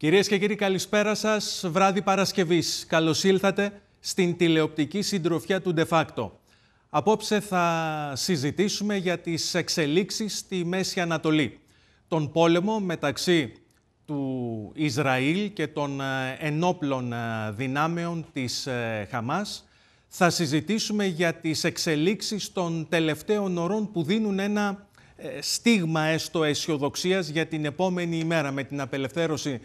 Κυρίες και κύριοι, καλησπέρα σας. Βράδυ Παρασκευής. Καλώς ήλθατε στην τηλεοπτική συντροφιά του De Απόψε θα συζητήσουμε για τις εξελίξεις στη Μέση Ανατολή. Τον πόλεμο μεταξύ του Ισραήλ και των ε, ενόπλων ε, δυνάμεων της ε, Χαμάς. Θα συζητήσουμε για τις εξελίξεις των τελευταίων ωρών που δίνουν ένα στίγμα έστω αισιοδοξίας για την επόμενη ημέρα με την απελευθέρωση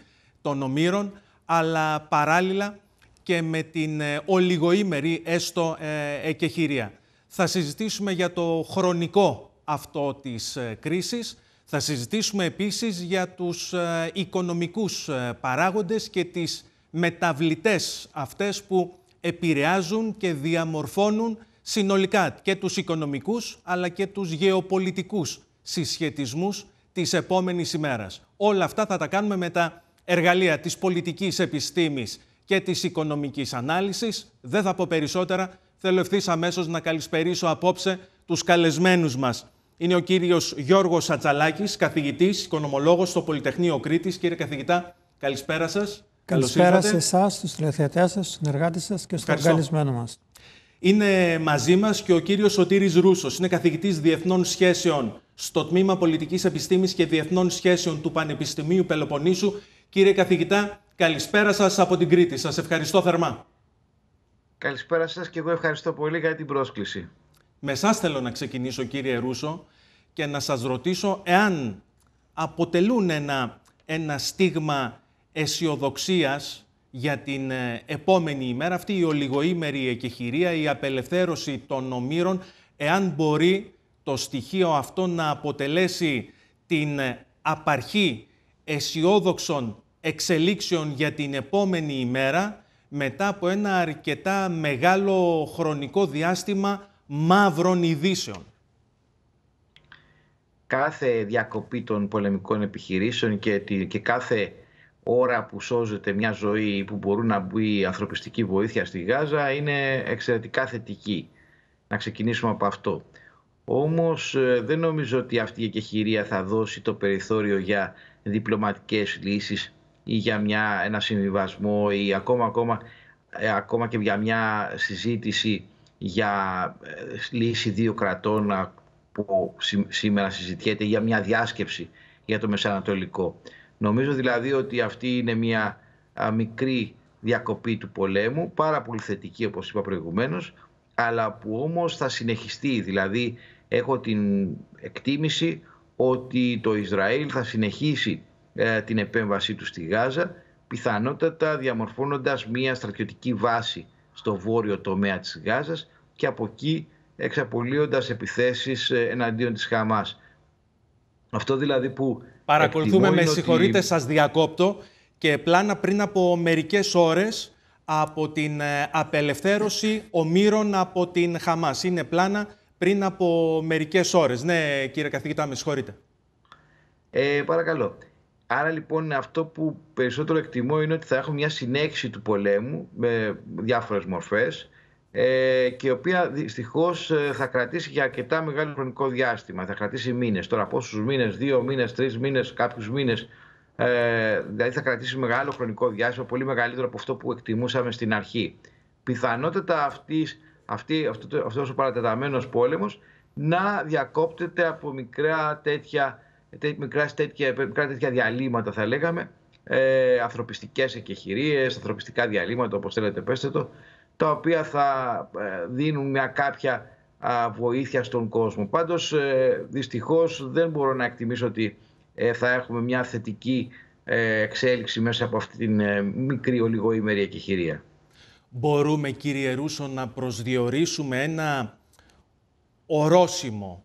των ομήρων, αλλά παράλληλα και με την ε, ολιγοήμερη έστω ε, εκεχηρία. Θα συζητήσουμε για το χρονικό αυτό της ε, κρίσης. Θα συζητήσουμε επίσης για τους οικονομικούς παράγοντες και τις μεταβλητές αυτές που επηρεάζουν και διαμορφώνουν συνολικά και τους οικονομικούς αλλά και τους γεωπολιτικούς συσχετισμούς της επόμενης ημέρας. Όλα αυτά θα τα κάνουμε μετά εργαλεία της πολιτικής επιστήμης και της οικονομικής ανάλυσης. Δεν θα πω περισσότερα. Θέλω ευθύς αμέσως να καλησπερίσω απόψε τους καλεσμένους μας. Είναι ο κύριος Γιώργος Ατσαλάκης, καθηγητής, οικονομολόγος στο Πολυτεχνείο Κρήτης. Κύριε καθηγητά, καλησπέρα σας. Καλησπέρα σε εσά, στου τηλεθεατές σας, συνεργάτες σας και στον καλεσμένο μας. Είναι μαζί μας και ο κύριος Σωτήρης Ρούσος. Είναι καθηγητής Διεθνών Σχέσεων στο Τμήμα Πολιτικής Επιστήμης και Διεθνών Σχέσεων του Πανεπιστημίου Πελοποννήσου Κύριε καθηγητά, καλησπέρα σας από την Κρήτη. Σας ευχαριστώ θερμά. Καλησπέρα σας και εγώ ευχαριστώ πολύ για την πρόσκληση. Με εσά θέλω να ξεκινήσω κύριε Ρούσο και να σας ρωτήσω εάν αποτελούν ένα, στίγμα αισιοδοξίας για την ε, επόμενη ημέρα αυτή η ολιγοήμερη εκεχηρία, η απελευθέρωση των ομήρων, εάν μπορεί το στοιχείο αυτό να αποτελέσει την ε, απαρχή αισιόδοξων εξελίξεων για την επόμενη ημέρα μετά από ένα αρκετά μεγάλο χρονικό διάστημα μαύρων ειδήσεων. Κάθε διακοπή των πολεμικών επιχειρήσεων και, και κάθε ώρα που σώζεται μια ζωή που μπορούν να μπει ανθρωπιστική βοήθεια στη Γάζα είναι εξαιρετικά θετική. Να ξεκινήσουμε από αυτό. Όμως ε, δεν νομίζω ότι αυτή η εκεχηρία θα δώσει το περιθώριο για διπλωματικές λύσεις ή για μια, ένα συμβιβασμό ή ακόμα, ακόμα, ε, ακόμα και για μια συζήτηση για ε, λύση δύο κρατών που σήμερα συζητιέται για μια διάσκεψη για το Μεσανατολικό. Νομίζω δηλαδή ότι αυτή είναι μια μικρή διακοπή του πολέμου, πάρα πολύ θετική όπως είπα προηγουμένως, αλλά που όμως θα συνεχιστεί, δηλαδή έχω την εκτίμηση ότι το Ισραήλ θα συνεχίσει ε, την επέμβασή του στη Γάζα πιθανότατα διαμορφώνοντας μια στρατιωτική βάση στο βόρειο τομέα της Γάζας και από εκεί εξαπολύοντας επιθέσεις ε, εναντίον της Χαμάς. Αυτό δηλαδή που... Παρακολουθούμε, με συγχωρείτε, ότι... σας διακόπτω και πλάνα πριν από μερικές ώρες από την ε, απελευθέρωση ομήρων από την Χαμάς. Είναι πλάνα πριν από μερικές ώρες. Ναι, κύριε καθηγητά, με συγχωρείτε. Ε, παρακαλώ. Άρα λοιπόν αυτό που περισσότερο εκτιμώ είναι ότι θα έχουμε μια συνέχιση του πολέμου με διάφορες μορφές ε, και η οποία δυστυχώς ε, θα κρατήσει για αρκετά μεγάλο χρονικό διάστημα. Θα κρατήσει μήνες. Τώρα πόσους μήνες, δύο μήνες, τρεις μήνες, κάποιους μήνες. Ε, δηλαδή θα κρατήσει μεγάλο χρονικό διάστημα, πολύ μεγαλύτερο από αυτό που εκτιμούσαμε στην αρχή. Πιθανότητα αυτής αυτή, αυτό, αυτός ο παρατεταμένος πόλεμος να διακόπτεται από μικρά τέτοια, τέ, μικρά, τέτοια, διαλύματα θα λέγαμε ε, ανθρωπιστικές εκεχηρίες, ανθρωπιστικά διαλύματα όπως θέλετε πέστε το τα οποία θα ε, δίνουν μια κάποια βοήθεια στον κόσμο. Πάντως ε, δυστυχώς δεν μπορώ να εκτιμήσω ότι ε, θα έχουμε μια θετική εξέλιξη μέσα από αυτή την μικρή ολιγοήμερη εκεχηρία μπορούμε κύριε Ρούσο να προσδιορίσουμε ένα ορόσημο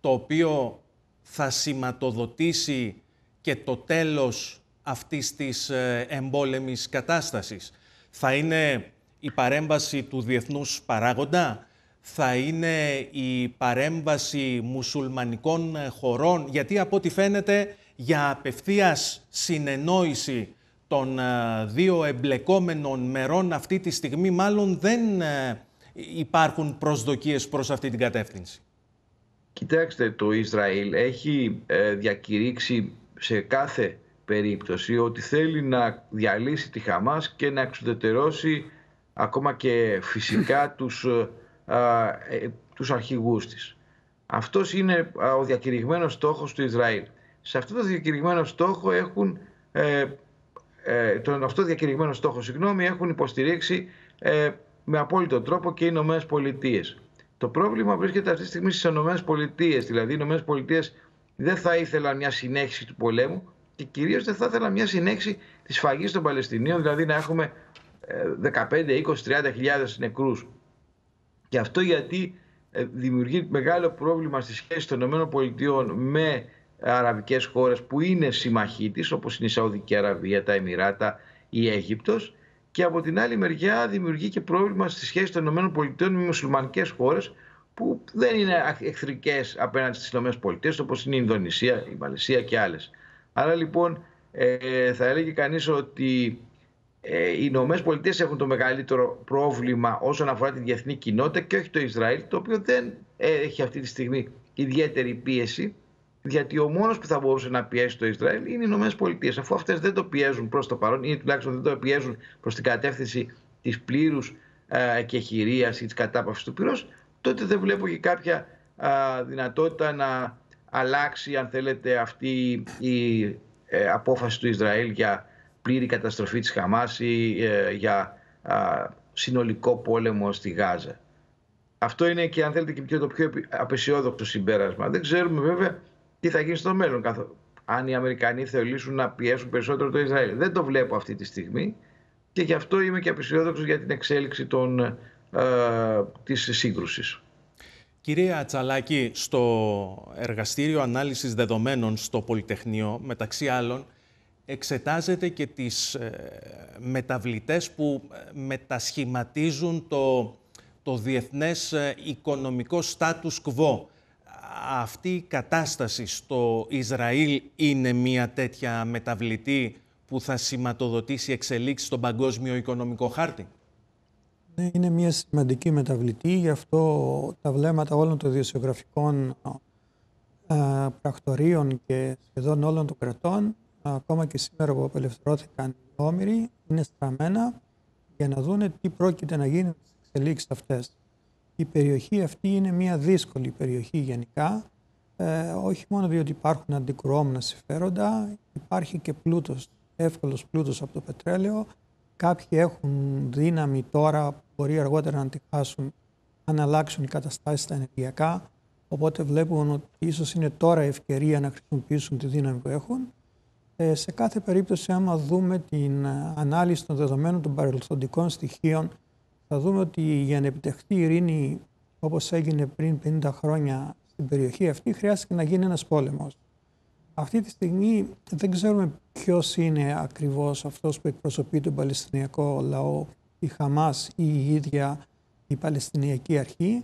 το οποίο θα σηματοδοτήσει και το τέλος αυτής της ε, εμπόλεμης κατάστασης. Θα είναι η παρέμβαση του διεθνούς παράγοντα, θα είναι η παρέμβαση μουσουλμανικών ε, χωρών, γιατί από ό,τι φαίνεται για απευθείας συνεννόηση των ε, δύο εμπλεκόμενων μερών αυτή τη στιγμή μάλλον δεν ε, υπάρχουν προσδοκίες προς αυτή την κατεύθυνση. Κοιτάξτε, το Ισραήλ έχει ε, διακηρύξει σε κάθε περίπτωση ότι θέλει να διαλύσει τη Χαμάς και να εξουδετερώσει ακόμα και φυσικά τους, τους αρχηγούς της. Αυτός είναι ο διακηρυγμένος στόχος του Ισραήλ. Σε αυτό το διακηρυγμένο στόχο έχουν ε, τον αυτό διακηρυγμένο στόχο συγγνώμη, έχουν υποστηρίξει ε, με απόλυτο τρόπο και οι Ηνωμένες Πολιτείες. Το πρόβλημα βρίσκεται αυτή τη στιγμή στις Ηνωμένες Πολιτείες. Δηλαδή, οι Ηνωμένες Πολιτείες δεν θα ήθελαν μια συνέχιση του πολέμου και κυρίως δεν θα ήθελαν μια συνέχιση της φαγής των Παλαιστινίων, δηλαδή να έχουμε 15, 20, 30 νεκρού. νεκρούς. Και αυτό γιατί ε, δημιουργεί μεγάλο πρόβλημα στη σχέση των ΗΠΑ με αραβικές χώρες που είναι συμμαχοί της όπως είναι η Σαουδική Αραβία, τα Εμμυράτα, η Αίγυπτος και από την άλλη μεριά δημιουργεί και πρόβλημα στη σχέση των ΗΠΑ με μουσουλμανικές χώρες που δεν είναι εχθρικές απέναντι στις ΗΠΑ όπως είναι η Ινδονησία, η Μαλαισία και άλλες. Άρα λοιπόν ε, θα έλεγε κανείς ότι ε, οι ΗΠΑ έχουν το μεγαλύτερο πρόβλημα όσον αφορά τη διεθνή κοινότητα και όχι το Ισραήλ, το οποίο δεν ε, έχει αυτή τη στιγμή ιδιαίτερη πίεση γιατί ο μόνος που θα μπορούσε να πιέσει το Ισραήλ είναι οι Ηνωμένες Πολιτείες. Αφού αυτές δεν το πιέζουν προς το παρόν, ή τουλάχιστον δεν το πιέζουν προς την κατεύθυνση της πλήρους ε, και χειρία ή της κατάπαυσης του πυρός, τότε δεν βλέπω και κάποια δυνατότητα να αλλάξει, αν θέλετε, αυτή η ε, απόφαση του Ισραήλ για πλήρη καταστροφή της Χαμάς ή ε, για συνολικό πόλεμο στη Γάζα. Αυτό είναι και αν θέλετε και το πιο απεσιόδοξο συμπέρασμα. Δεν ξέρουμε βέβαια τι θα γίνει στο μέλλον, αν οι Αμερικανοί θελήσουν να πιέσουν περισσότερο το Ισραήλ. Δεν το βλέπω αυτή τη στιγμή και γι' αυτό είμαι και απεσιόδοξος για την εξέλιξη των, ε, της σύγκρουσης. Κυρία Τσαλάκη, στο Εργαστήριο Ανάλυσης Δεδομένων στο Πολυτεχνείο, μεταξύ άλλων, εξετάζεται και τις ε, μεταβλητές που ε, μετασχηματίζουν το, το διεθνές ε, οικονομικό status quo αυτή η κατάσταση στο Ισραήλ είναι μια τέτοια μεταβλητή που θα σηματοδοτήσει εξελίξεις στον παγκόσμιο οικονομικό χάρτη. Ναι, είναι μια σημαντική μεταβλητή, γι' αυτό τα βλέμματα όλων των διοσιογραφικών α, ε, πρακτορείων και σχεδόν όλων των κρατών, ακόμα και σήμερα που απελευθερώθηκαν οι όμοιροι, είναι στραμμένα για να δούνε τι πρόκειται να γίνει στις εξελίξεις αυτές η περιοχή αυτή είναι μια δύσκολη περιοχή γενικά, ε, όχι μόνο διότι υπάρχουν αντικρουόμενα συμφέροντα, υπάρχει και πλούτος, εύκολος πλούτος από το πετρέλαιο. Κάποιοι έχουν δύναμη τώρα, μπορεί αργότερα να τη χάσουν, αν αλλάξουν οι καταστάσεις τα ενεργειακά, οπότε βλέπουν ότι ίσως είναι τώρα ευκαιρία να χρησιμοποιήσουν τη δύναμη που έχουν. Ε, σε κάθε περίπτωση, άμα δούμε την ε, ανάλυση των δεδομένων των παρελθοντικών στοιχείων θα δούμε ότι για να επιτευχθεί η ειρήνη όπως έγινε πριν 50 χρόνια στην περιοχή αυτή χρειάστηκε να γίνει ένας πόλεμος. Αυτή τη στιγμή δεν ξέρουμε ποιος είναι ακριβώς αυτός που εκπροσωπεί τον Παλαιστινιακό λαό, η Χαμάς ή η ίδια η Παλαιστινιακή αρχή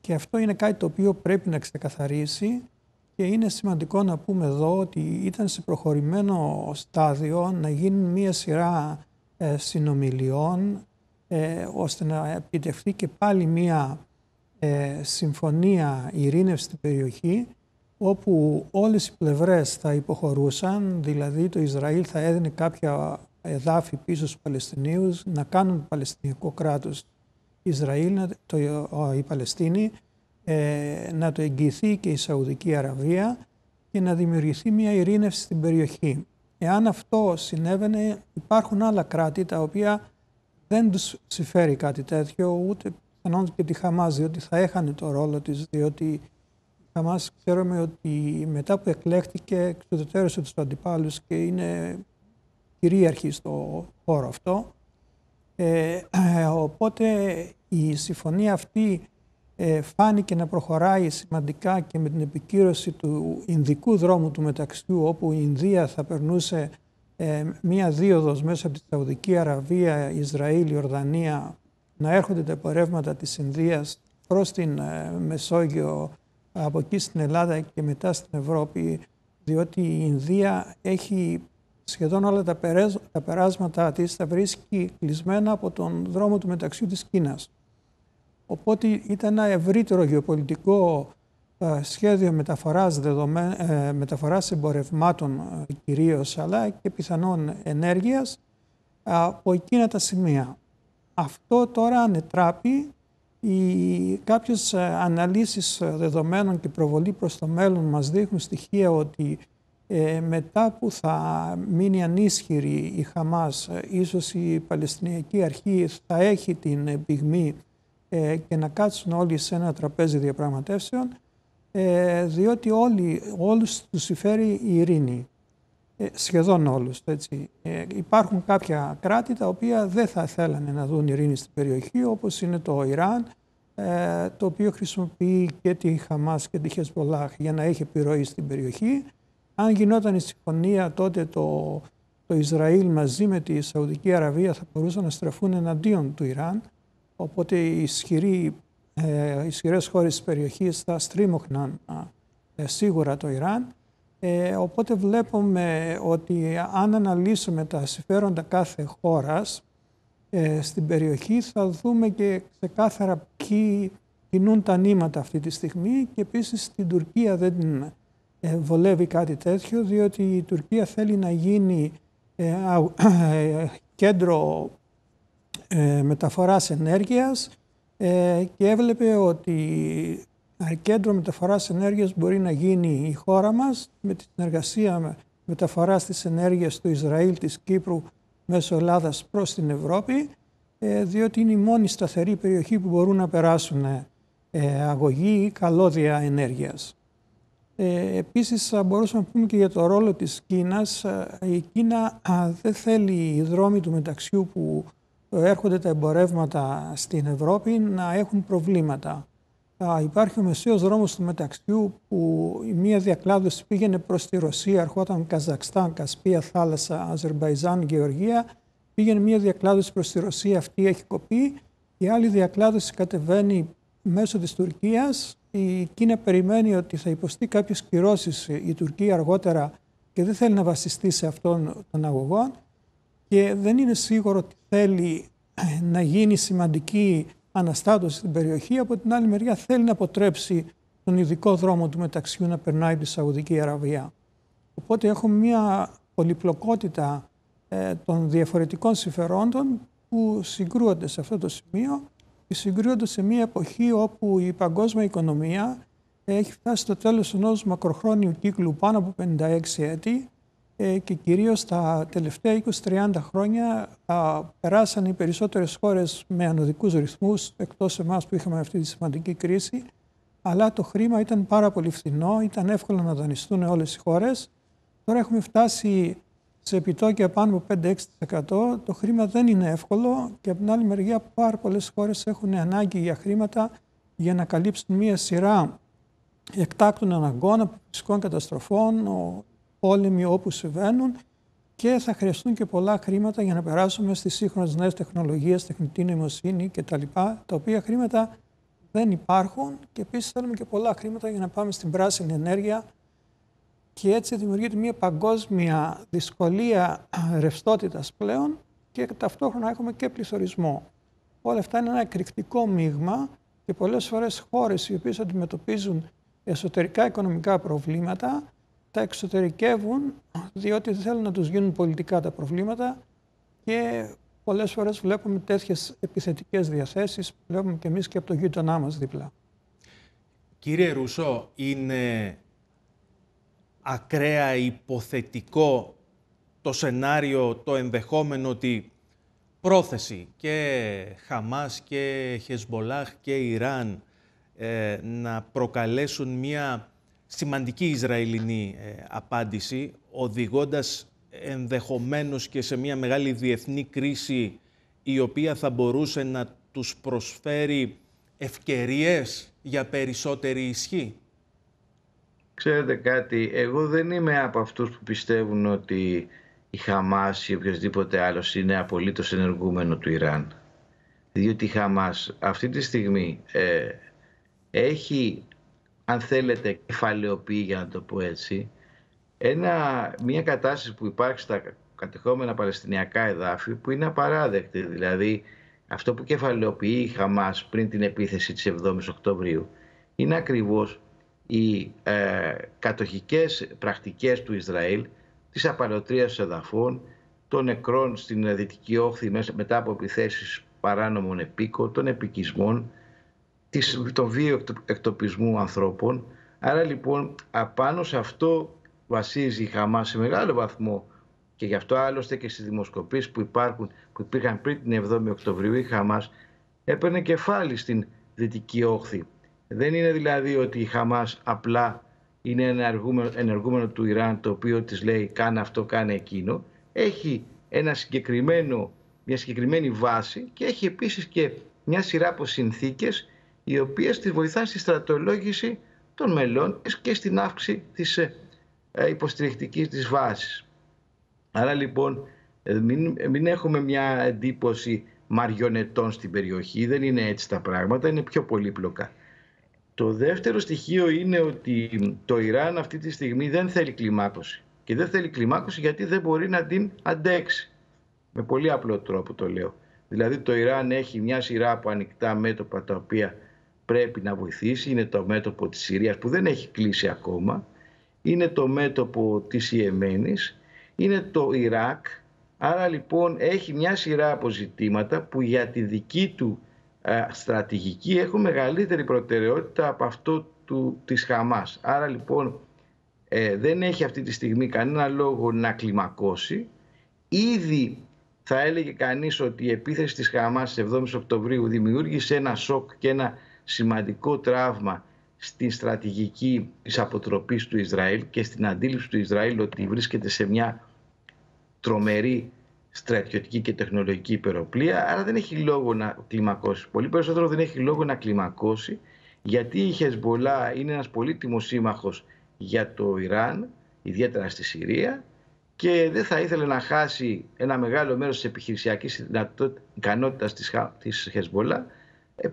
και αυτό είναι κάτι το οποίο πρέπει να ξεκαθαρίσει και είναι σημαντικό να πούμε εδώ ότι ήταν σε προχωρημένο στάδιο να γίνει μία σειρά ε, συνομιλιών ε, ώστε να επιτευχθεί και πάλι μία ε, συμφωνία ειρήνευσης στην περιοχή όπου όλες οι πλευρές θα υποχωρούσαν, δηλαδή το Ισραήλ θα έδινε κάποια εδάφη πίσω στους Παλαιστινίους να κάνουν Παλαιστινιακό κράτος Ισραήλ, το, η ε, Παλαιστίνη, ε, να το εγγυηθεί και η Σαουδική Αραβία και να δημιουργηθεί μια ειρήνευση στην περιοχή. Εάν αυτό συνέβαινε υπάρχουν άλλα κράτη τα οποία δεν τους συμφέρει κάτι τέτοιο, ούτε πιθανόν και τη Χαμάς, διότι θα έχανε το ρόλο της, διότι η Χαμάς ξέρουμε ότι μετά που εκλέχτηκε εξουδετερώσε τους αντιπάλους και είναι κυρίαρχη στο χώρο αυτό. Ε, ε οπότε η συμφωνία αυτή ε, φάνηκε να προχωράει σημαντικά και με την επικύρωση του Ινδικού δρόμου του μεταξύ όπου η Ινδία θα περνούσε ε, μία δίωδος μέσα από τη Σαουδική Αραβία, Ισραήλ, Ιορδανία, να έρχονται τα πορεύματα της Ινδίας προς την ε, Μεσόγειο, από εκεί στην Ελλάδα και μετά στην Ευρώπη, διότι η Ινδία έχει σχεδόν όλα τα, περάσματα, τα περάσματα της, τα βρίσκει κλεισμένα από τον δρόμο του μεταξύ της Κίνας. Οπότε ήταν ένα ευρύτερο γεωπολιτικό ε, σχέδιο μεταφοράς, δεδομέ... Ε, μεταφοράς εμπορευμάτων ε, κυρίως, αλλά και πιθανών ενέργειας από εκείνα τα σημεία. Αυτό τώρα ανετράπει οι κάποιες αναλύσεις δεδομένων και προβολή προς το μέλλον μας δείχνουν στοιχεία ότι μετά που θα μείνει ανίσχυρη η Χαμάς, ίσως η Παλαιστινιακή Αρχή θα έχει την πυγμή και να κάτσουν όλοι σε ένα τραπέζι διαπραγματεύσεων, ε, διότι όλοι, όλους τους συμφέρει η ειρήνη. Ε, σχεδόν όλους, έτσι. Ε, υπάρχουν κάποια κράτη τα οποία δεν θα θέλανε να δουν ειρήνη στην περιοχή, όπως είναι το Ιράν, ε, το οποίο χρησιμοποιεί και τη Χαμάς και τη Χεσμολάχ για να έχει επιρροή στην περιοχή. Αν γινόταν η συμφωνία τότε το, το Ισραήλ μαζί με τη Σαουδική Αραβία θα μπορούσαν να στραφούν εναντίον του Ιράν, οπότε η ισχυρή ε, ισχυρές χώρες της περιοχής θα στρίμωχναν ε, σίγουρα το Ιράν. Ε, οπότε βλέπουμε ότι αν αναλύσουμε τα συμφέροντα κάθε χώρας ε, στην περιοχή θα δούμε και ξεκάθαρα ποιοι κινούν τα νήματα αυτή τη στιγμή και επίσης στην Τουρκία δεν ε, βολεύει κάτι τέτοιο διότι η Τουρκία θέλει να γίνει κέντρο μεταφοράς ενέργειας ε, και έβλεπε ότι κέντρο μεταφοράς ενέργειας μπορεί να γίνει η χώρα μας με τη συνεργασία μεταφοράς της ενέργειας του Ισραήλ, της Κύπρου μέσω Ελλάδας προς την Ευρώπη ε, διότι είναι η μόνη σταθερή περιοχή που μπορούν να περάσουν ε, ε αγωγή ή καλώδια ενέργειας. Ε, επίσης θα μπορούσαμε να πούμε και για το ρόλο της Κίνας. Ε, η Κίνα δεν θέλει οι δρόμοι του μεταξιού που έρχονται τα εμπορεύματα στην Ευρώπη να έχουν προβλήματα. Υπάρχει ο μεσαίος δρόμος του μεταξιού που η μία διακλάδωση πήγαινε προς τη Ρωσία, αρχόταν Καζακστάν, Κασπία, Θάλασσα, Αζερμπαϊζάν, Γεωργία. Πήγαινε μία διακλάδωση προς τη Ρωσία, αυτή έχει κοπεί. Η άλλη διακλάδωση κατεβαίνει μέσω της Τουρκίας. Η Κίνα περιμένει ότι θα υποστεί κάποιες κυρώσεις η Τουρκία αργότερα και δεν θέλει να βασιστεί σε αυτόν τον αγωγό και δεν είναι σίγουρο ότι θέλει να γίνει σημαντική αναστάτωση στην περιοχή. Από την άλλη μεριά θέλει να αποτρέψει τον ειδικό δρόμο του μεταξιού να περνάει τη Σαουδική Αραβία. Οπότε έχουμε μια πολυπλοκότητα ε, των διαφορετικών συμφερόντων που συγκρούονται σε αυτό το σημείο και συγκρούονται σε μια εποχή όπου η παγκόσμια οικονομία έχει φτάσει στο τέλος ενός μακροχρόνιου κύκλου πάνω από 56 έτη ε, και κυρίως τα τελευταία 20-30 χρόνια περάσαν οι περισσότερες χώρες με ανωδικούς ρυθμούς, εκτός εμάς που είχαμε αυτή τη σημαντική κρίση, αλλά το χρήμα ήταν πάρα πολύ φθηνό, ήταν εύκολο να δανειστούν όλες οι χώρες. Τώρα έχουμε φτάσει σε επιτόκια πάνω από 5-6%. Το χρήμα δεν είναι εύκολο και από την άλλη μεριά πάρα πολλές χώρες έχουν ανάγκη για χρήματα για να καλύψουν μία σειρά εκτάκτων αναγκών, φυσικών καταστροφών, πόλεμοι όπου συμβαίνουν και θα χρειαστούν και πολλά χρήματα για να περάσουμε στις σύγχρονες νέες τεχνολογίες, τεχνητή νοημοσύνη κτλ. Τα οποία χρήματα δεν υπάρχουν και επίσης θέλουμε και πολλά χρήματα για να πάμε στην πράσινη ενέργεια και έτσι δημιουργείται μια παγκόσμια δυσκολία ρευστότητας πλέον και ταυτόχρονα έχουμε και πληθωρισμό. Όλα αυτά είναι ένα εκρηκτικό μείγμα και πολλές φορές χώρες οι οποίες αντιμετωπίζουν εσωτερικά οικονομικά προβλήματα τα εξωτερικεύουν διότι θέλουν να τους γίνουν πολιτικά τα προβλήματα και πολλές φορές βλέπουμε τέτοιες επιθετικές διαθέσεις που βλέπουμε και εμείς και από το γείτονά μας δίπλα. Κύριε Ρούσο, είναι ακραία υποθετικό το σενάριο, το ενδεχόμενο ότι πρόθεση και Χαμάς και Χεσμολάχ και Ιράν ε, να προκαλέσουν μια σημαντική Ισραηλινή ε, απάντηση, οδηγώντας ενδεχομένως και σε μια μεγάλη διεθνή κρίση η οποία θα μπορούσε να τους προσφέρει ευκαιρίες για περισσότερη ισχύ. Ξέρετε κάτι, εγώ δεν είμαι από αυτούς που πιστεύουν ότι η Χαμάς ή οποιοδήποτε άλλος είναι απολύτως ενεργούμενο του Ιράν. Διότι η Χαμάς αυτή τη στιγμή ε, έχει αν θέλετε, κεφαλαιοποιεί, για να το πω έτσι, ένα, μια κατάσταση που υπάρχει στα κατεχόμενα Παλαιστινιακά εδάφη που είναι απαράδεκτη. Δηλαδή, αυτό που κεφαλαιοποιεί η Χαμάς πριν την επίθεση της 7ης Οκτωβρίου είναι ακριβώς οι ε, κατοχικές πρακτικές του Ισραήλ της απαλωτρίας εδαφών, των νεκρών στην δυτική όχθη μετά από επιθέσεις παράνομων επίκων, των επικισμών, το βίο εκτοπισμού ανθρώπων. Άρα λοιπόν απάνω σε αυτό βασίζει η Χαμάς σε μεγάλο βαθμό και γι' αυτό άλλωστε και στις δημοσκοπήσεις που υπάρχουν, που υπήρχαν πριν την 7η Οκτωβρίου η Χαμάς έπαιρνε κεφάλι στην δυτική όχθη. Δεν είναι δηλαδή ότι η Χαμάς απλά είναι ένα ενεργούμενο, ενεργουμενο του Ιράν το οποίο της λέει κάνε αυτό, κάνε εκείνο. Έχει ένα συγκεκριμένο, μια συγκεκριμένη βάση και έχει επίσης και μια σειρά από συνθήκες οι οποίες τη βοηθά στη στρατολόγηση των μελών και στην αύξηση της ε, ε, υποστηρικτικής της βάσης. Άρα λοιπόν ε, μην, έχουμε μια εντύπωση μαριονετών στην περιοχή, δεν είναι έτσι τα πράγματα, είναι πιο πολύπλοκα. Το δεύτερο στοιχείο είναι ότι το Ιράν αυτή τη στιγμή δεν θέλει κλιμάκωση. Και δεν θέλει κλιμάκωση γιατί δεν μπορεί να την αντέξει. Με πολύ απλό τρόπο το λέω. Δηλαδή το Ιράν έχει μια σειρά από ανοιχτά μέτωπα τα οποία πρέπει να βοηθήσει είναι το μέτωπο της Συρίας που δεν έχει κλείσει ακόμα, είναι το μέτωπο της Ιεμένης, είναι το Ιράκ. Άρα λοιπόν έχει μια σειρά από που για τη δική του στρατηγική έχουν μεγαλύτερη προτεραιότητα από αυτό του, της Χαμάς. Άρα λοιπόν ε, δεν έχει αυτή τη στιγμή κανένα λόγο να κλιμακώσει. Ήδη θα έλεγε κανείς ότι η επίθεση της Χαμάς στις 7 Οκτωβρίου δημιούργησε ένα σοκ και ένα σημαντικό τραύμα στην στρατηγική της αποτροπής του Ισραήλ και στην αντίληψη του Ισραήλ ότι βρίσκεται σε μια τρομερή στρατιωτική και τεχνολογική υπεροπλία, άρα δεν έχει λόγο να κλιμακώσει. Πολύ περισσότερο δεν έχει λόγο να κλιμακώσει, γιατί η Χεσμολά είναι ένας πολύτιμος σύμμαχος για το Ιράν, ιδιαίτερα στη Συρία, και δεν θα ήθελε να χάσει ένα μεγάλο μέρος της επιχειρησιακής ικανότητας της Χεσμολά, ε,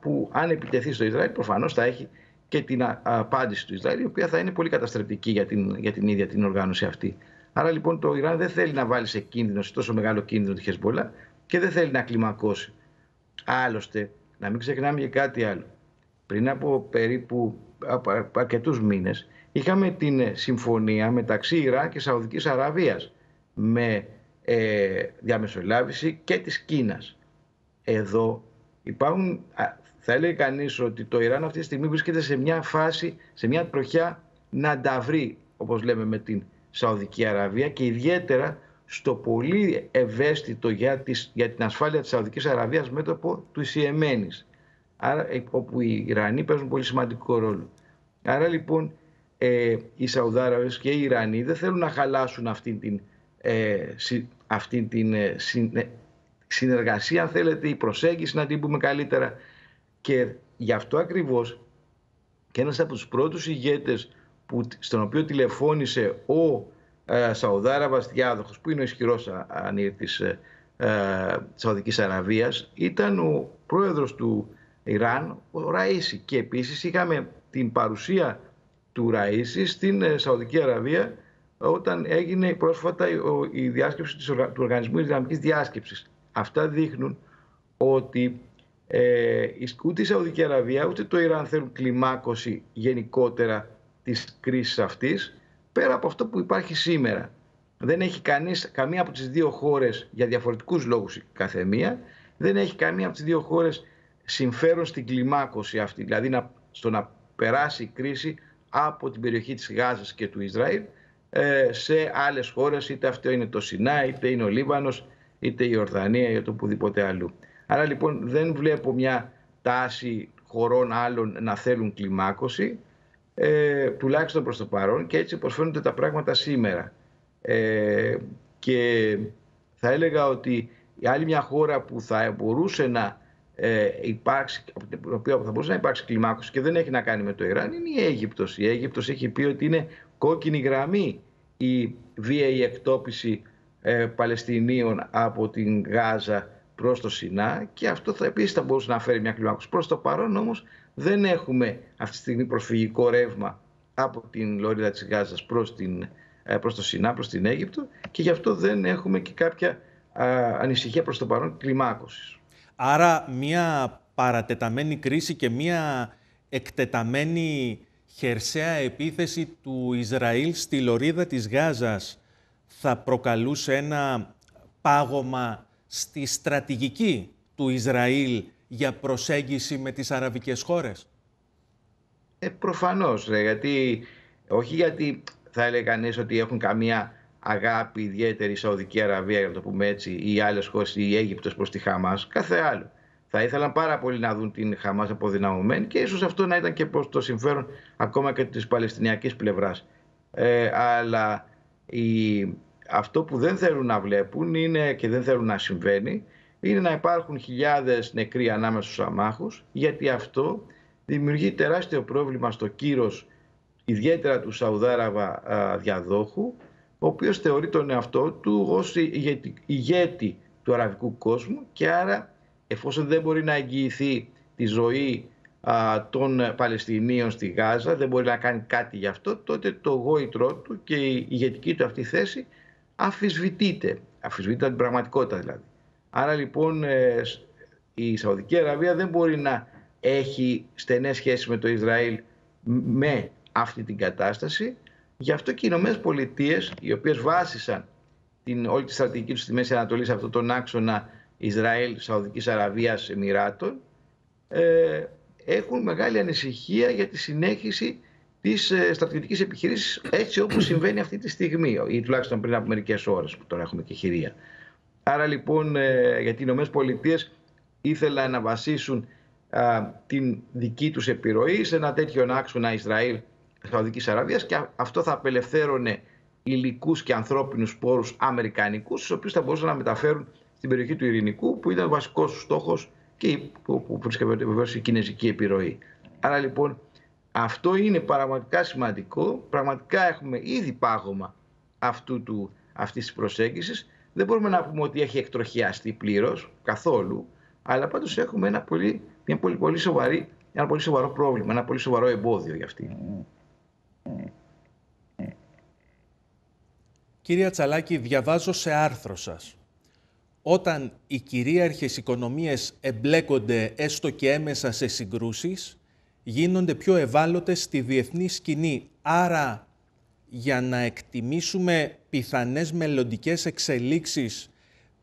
που αν επιτεθεί στο Ισραήλ προφανώς θα έχει και την απάντηση του Ισραήλ, η οποία θα είναι πολύ καταστρεπτική για την, για την ίδια την οργάνωση αυτή. Άρα λοιπόν το Ιράν δεν θέλει να βάλει σε κίνδυνο, σε τόσο μεγάλο κίνδυνο τη Χεσμόλα και δεν θέλει να κλιμακώσει. Άλλωστε, να μην ξεχνάμε και κάτι άλλο. Πριν από περίπου αρκετούς μήνες, είχαμε την συμφωνία μεταξύ Ιράν και Σαουδικής Αραβίας με ε, διαμεσολάβηση και της Κίνας. Εδώ Υπάρχουν, θα έλεγε κανείς ότι το Ιράν αυτή τη στιγμή βρίσκεται σε μια φάση, σε μια τροχιά να τα βρει, όπως λέμε με την Σαουδική Αραβία και ιδιαίτερα στο πολύ ευαίσθητο για, τις, για την ασφάλεια της Σαουδικής Αραβίας μέτωπο του Ισιεμένης, Άρα, ε, όπου οι Ιρανοί παίζουν πολύ σημαντικό ρόλο. Άρα λοιπόν ε, οι Σαουδάραβες και οι Ιρανοί δεν θέλουν να χαλάσουν αυτήν την, ε, την ε, συνεργασία, αν θέλετε, η προσέγγιση να την πούμε καλύτερα. Και γι' αυτό ακριβώς και ένας από τους πρώτους ηγέτες που, στον οποίο τηλεφώνησε ο ε, Σαουδάραβας που είναι ο ισχυρός ανήρ της ε, ε, Σαουδικής Αραβίας, ήταν ο πρόεδρος του Ιράν, ο Ραΐση. Και επίσης είχαμε την παρουσία του Ράισι στην ε, Σαουδική Αραβία όταν έγινε πρόσφατα η διάσκεψη του Οργανισμού Ισλαμικής Διάσκεψης. Αυτά δείχνουν ότι ε, ούτε η Σαουδική Αραβία ούτε το Ιράν θέλουν κλιμάκωση γενικότερα της κρίσης αυτής πέρα από αυτό που υπάρχει σήμερα. Δεν έχει κανείς, καμία από τις δύο χώρες για διαφορετικούς λόγους η δεν έχει καμία από τις δύο χώρες συμφέρον στην κλιμάκωση αυτή δηλαδή στο να περάσει η κρίση από την περιοχή της Γάζας και του Ισραήλ ε, σε άλλες χώρες είτε αυτό είναι το Σινά είτε είναι ο Λίβανος είτε η Ορδανία είτε οπουδήποτε αλλού. Άρα λοιπόν δεν βλέπω μια τάση χωρών άλλων να θέλουν κλιμάκωση, ε, τουλάχιστον προς το παρόν και έτσι όπως φαίνονται τα πράγματα σήμερα. Ε, και θα έλεγα ότι η άλλη μια χώρα που θα μπορούσε να ε, υπάρξει, από την οποία θα μπορούσε να υπάρξει κλιμάκωση και δεν έχει να κάνει με το Ιράν είναι η Αίγυπτος. Η Αίγυπτος έχει πει ότι είναι κόκκινη γραμμή η βία η εκτόπιση ε, Παλαιστινίων από την Γάζα προς το Σινά και αυτό θα επίσης θα μπορούσε να φέρει μια κλιμάκωση. Προς το παρόν όμως δεν έχουμε αυτή τη στιγμή προσφυγικό ρεύμα από την Λωρίδα της Γάζας προς, την, ε, το Σινά, προς την Αίγυπτο και γι' αυτό δεν έχουμε και κάποια ανησυχία προς το παρόν κλιμάκωσης. Άρα μια παρατεταμένη κρίση και μια εκτεταμένη χερσαία επίθεση του Ισραήλ στη Λωρίδα της Γάζας θα προκαλούσε ένα πάγωμα στη στρατηγική του Ισραήλ για προσέγγιση με τις αραβικές χώρες. Ε, προφανώς, γιατί όχι γιατί θα έλεγε κανείς ότι έχουν καμία αγάπη ιδιαίτερη η Σαουδική Αραβία, για το πούμε έτσι, ή άλλες χώρες, η Αίγυπτος προς τη Χαμάς, κάθε άλλο. Θα ήθελαν πάρα πολύ να δουν την Χαμάς αποδυναμωμένη και ίσως αυτό να ήταν και προς το συμφέρον ακόμα και της Παλαιστινιακής πλευράς. Ε, αλλά αυτό που δεν θέλουν να βλέπουν είναι, και δεν θέλουν να συμβαίνει είναι να υπάρχουν χιλιάδες νεκροί ανάμεσα στους αμάχους γιατί αυτό δημιουργεί τεράστιο πρόβλημα στο κύρος ιδιαίτερα του Σαουδάραβα διαδόχου ο οποίος θεωρεί τον εαυτό του ως ηγέτη, ηγέτη του αραβικού κόσμου και άρα εφόσον δεν μπορεί να εγγυηθεί τη ζωή των Παλαιστινίων στη Γάζα, δεν μπορεί να κάνει κάτι γι' αυτό, τότε το γόητρό του και η ηγετική του αυτή θέση αφισβητείται. Αφισβητείται την πραγματικότητα δηλαδή. Άρα λοιπόν ε, η Σαουδική Αραβία δεν μπορεί να έχει στενές σχέσεις με το Ισραήλ με αυτή την κατάσταση. Γι' αυτό και οι Ηνωμένες Πολιτείες, οι οποίες βάσισαν την, όλη τη στρατηγική τους στη Μέση Ανατολή σε αυτόν τον άξονα Ισραήλ-Σαουδική Αραβία-Εμμυράτων, ε, έχουν μεγάλη ανησυχία για τη συνέχιση της ε, στρατιωτικής επιχειρήσης έτσι όπως συμβαίνει αυτή τη στιγμή, ή τουλάχιστον πριν από μερικές ώρες που τώρα έχουμε και χειρία. Άρα λοιπόν, ε, γιατί οι ΗΠΑ ήθελαν να βασίσουν α, την δική τους επιρροή σε ένα τέτοιο άξονα Ισραήλ Σαουδικής Αραβίας και αυτό θα απελευθέρωνε υλικούς και ανθρώπινους πόρους αμερικανικούς του οποίους θα μπορούσαν να μεταφέρουν στην περιοχή του Ειρηνικού που ήταν ο βασικός στόχος και που βεβαίως η κινέζικη επιρροή. Άρα λοιπόν αυτό είναι πραγματικά σημαντικό, πραγματικά έχουμε ήδη πάγωμα αυτού του, αυτής της προσέγγισης. Δεν μπορούμε να πούμε ότι έχει εκτροχιαστεί πλήρως, καθόλου, αλλά πάντως έχουμε ένα πολύ, μια πολύ, πολύ σοβαρή, ένα πολύ σοβαρό πρόβλημα, ένα πολύ σοβαρό εμπόδιο για αυτή. Κύριε Τσαλάκη, διαβάζω σε άρθρο σας όταν οι κυρίαρχες οικονομίες εμπλέκονται έστω και έμεσα σε συγκρούσεις, γίνονται πιο ευάλωτες στη διεθνή σκηνή. Άρα, για να εκτιμήσουμε πιθανές μελλοντικές εξελίξεις,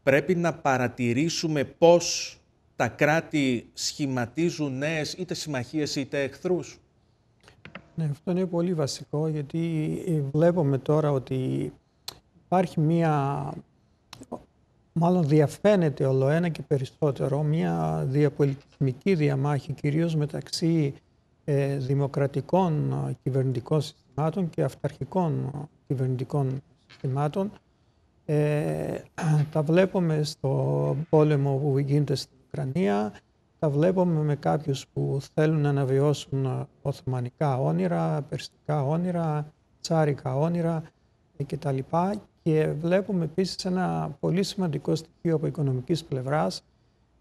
πρέπει να παρατηρήσουμε πώς τα κράτη σχηματίζουν νέες είτε συμμαχίες είτε εχθρούς. Ναι, αυτό είναι πολύ βασικό γιατί ε, βλέπουμε τώρα ότι υπάρχει μία μάλλον διαφαίνεται όλο ένα και περισσότερο μια διαπολιτισμική διαμάχη κυρίως μεταξύ ε, δημοκρατικών ε, κυβερνητικών συστημάτων και αυταρχικών ε, κυβερνητικών συστημάτων. Ε, τα βλέπουμε στο πόλεμο που γίνεται στην Ουκρανία, τα βλέπουμε με κάποιους που θέλουν να αναβιώσουν οθωμανικά όνειρα, περσικά όνειρα, τσάρικα όνειρα ε, κτλ. Και βλέπουμε επίσης ένα πολύ σημαντικό στοιχείο από οικονομικής πλευράς.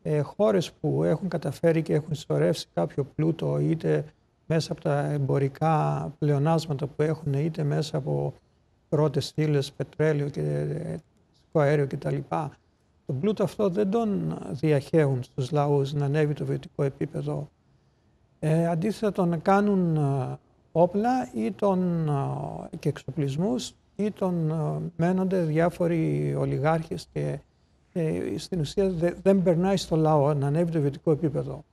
Ε, χώρες που έχουν καταφέρει και έχουν συσσωρεύσει κάποιο πλούτο είτε μέσα από τα εμπορικά πλεονάσματα που έχουν είτε μέσα από πρώτες στήλες, πετρέλαιο και ε, και αέριο κτλ. το πλούτο αυτό δεν τον διαχέουν στους λαούς να ανέβει το βιωτικό επίπεδο. Ε, αντίθετα τον κάνουν ε, όπλα ή τον, ε, και εξοπλισμούς ή τον ε, μένονται διάφοροι ολιγάρχες και ε, στην ουσία δεν περνάει στο λαό να ανέβει το βιωτικό επίπεδο.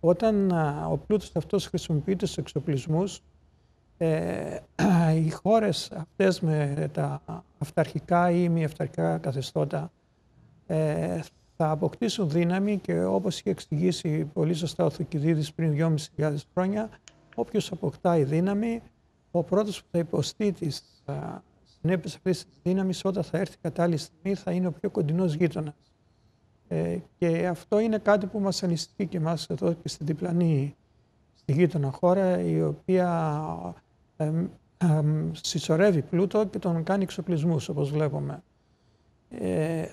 Όταν ε, ο πλούτος αυτός χρησιμοποιείται στους εξοπλισμούς, οι χώρες αυτές με τα αυταρχικά ή μη αυταρχικά καθεστώτα θα αποκτήσουν δύναμη και όπως είχε εξηγήσει πολύ σωστά ο Θουκυδίδης πριν 2.500 χρόνια, όποιος αποκτάει δύναμη, ο πρώτος που θα υποστεί τις συνέπειε αυτή τη δύναμη, όταν θα έρθει κατάλληλη στιγμή, θα είναι ο πιο κοντινός γείτονας. Ε, και αυτό είναι κάτι που μας ανησυχεί και εμάς εδώ και στην διπλανή, στη γείτονα χώρα, η οποία ε, συσσωρεύει πλούτο και τον κάνει εξοπλισμούς, όπως βλέπουμε. Ε,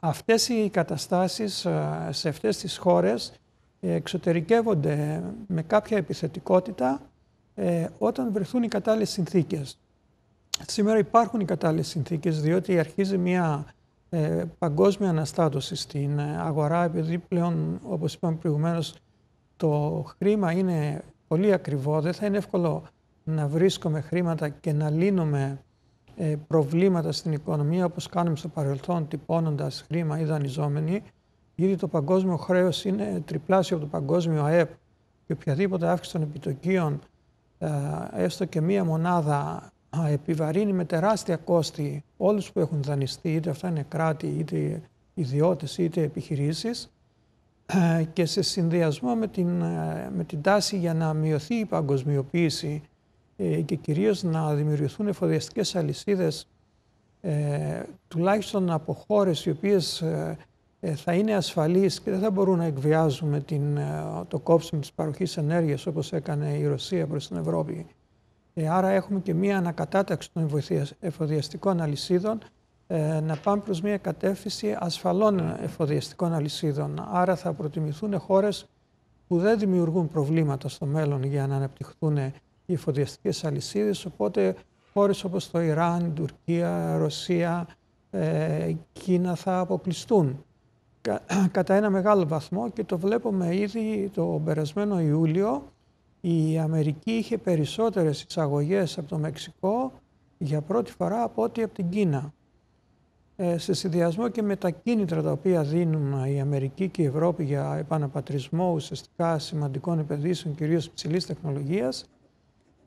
αυτές οι καταστάσεις ε, σε αυτές τις χώρες ε, εξωτερικεύονται με κάποια επιθετικότητα όταν βρεθούν οι κατάλληλες συνθήκες. Σήμερα υπάρχουν οι κατάλληλες συνθήκες διότι αρχίζει μια ε, παγκόσμια αναστάτωση στην ε, αγορά, επειδή πλέον, όπως είπαμε προηγουμένως, το χρήμα είναι πολύ ακριβό, δεν θα είναι εύκολο να βρίσκουμε χρήματα και να λύνουμε ε, προβλήματα στην οικονομία όπως κάνουμε στο παρελθόν τυπώνοντας χρήμα ή δανειζόμενοι γιατί το παγκόσμιο χρέος είναι τριπλάσιο από το παγκόσμιο ΑΕΠ και οποιαδήποτε αύξηση των επιτοκίων ε, έστω και μία μονάδα επιβαρύνει με τεράστια κόστη όλους που έχουν δανειστεί, είτε αυτά είναι κράτη, είτε ιδιώτες, είτε επιχειρήσεις και σε συνδυασμό με την, ε, με την τάση για να μειωθεί η παγκοσμιοποίηση ε, και κυρίως να δημιουργηθούν εφοδιαστικές αλυσίδες ε, τουλάχιστον από χώρες οι οποίες θα είναι ασφαλείς και δεν θα μπορούν να εκβιάζουν την, το κόψιμο της παροχής ενέργειας όπως έκανε η Ρωσία προς την Ευρώπη ε, άρα έχουμε και μία ανακατάταξη των εφοδιαστικών αλυσίδων ε, να πάμε προς μία κατεύθυνση ασφαλών εφοδιαστικών αλυσίδων. Άρα θα προτιμηθούν χώρες που δεν δημιουργούν προβλήματα στο μέλλον για να αναπτυχθούν οι εφοδιαστικές αλυσίδες, οπότε χώρες όπως το Ιράν, η Τουρκία, η Ρωσία, ε, Κίνα θα αποκλειστούν κατά ένα μεγάλο βαθμό και το βλέπουμε ήδη το περασμένο Ιούλιο η Αμερική είχε περισσότερες εισαγωγές από το Μεξικό για πρώτη φορά από ό,τι από την Κίνα. Ε, σε συνδυασμό και με τα κίνητρα τα οποία δίνουν η Αμερική και η Ευρώπη για επαναπατρισμό ουσιαστικά σημαντικών επενδύσεων, κυρίως ψηλής τεχνολογίας,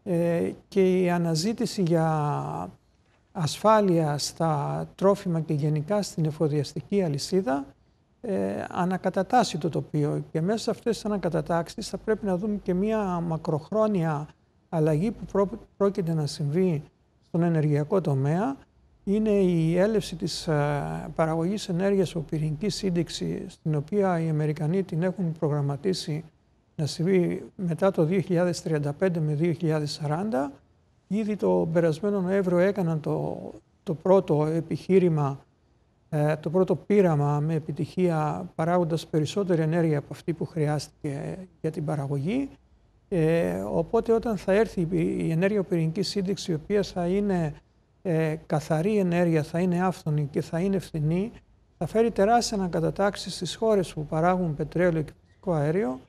ε, και η αναζήτηση για ασφάλεια στα τρόφιμα και γενικά στην εφοδιαστική αλυσίδα, ε, ανακατατάσσει το τοπίο και μέσα σε αυτές τις ανακατατάξεις θα πρέπει να δούμε και μια μακροχρόνια αλλαγή που πρόκειται να συμβεί στον ενεργειακό τομέα είναι η έλευση της ε, παραγωγής ενέργειας από πυρηνικής σύνδεξη στην οποία οι Αμερικανοί την έχουν προγραμματίσει να συμβεί μετά το 2035 με 2040. Ήδη το περασμένο Νοέμβριο έκαναν το, το πρώτο επιχείρημα ε, το πρώτο πείραμα με επιτυχία παράγοντας περισσότερη ενέργεια από αυτή που χρειάστηκε για την παραγωγή. Ε, οπότε όταν θα έρθει η ενέργεια πυρηνικής σύνδεξης, η οποία θα είναι ε, καθαρή ενέργεια, θα είναι άφθονη και θα είναι φθηνή, θα φέρει τεράστια ανακατατάξεις στις χώρες που παράγουν πετρέλαιο και φυσικό αέριο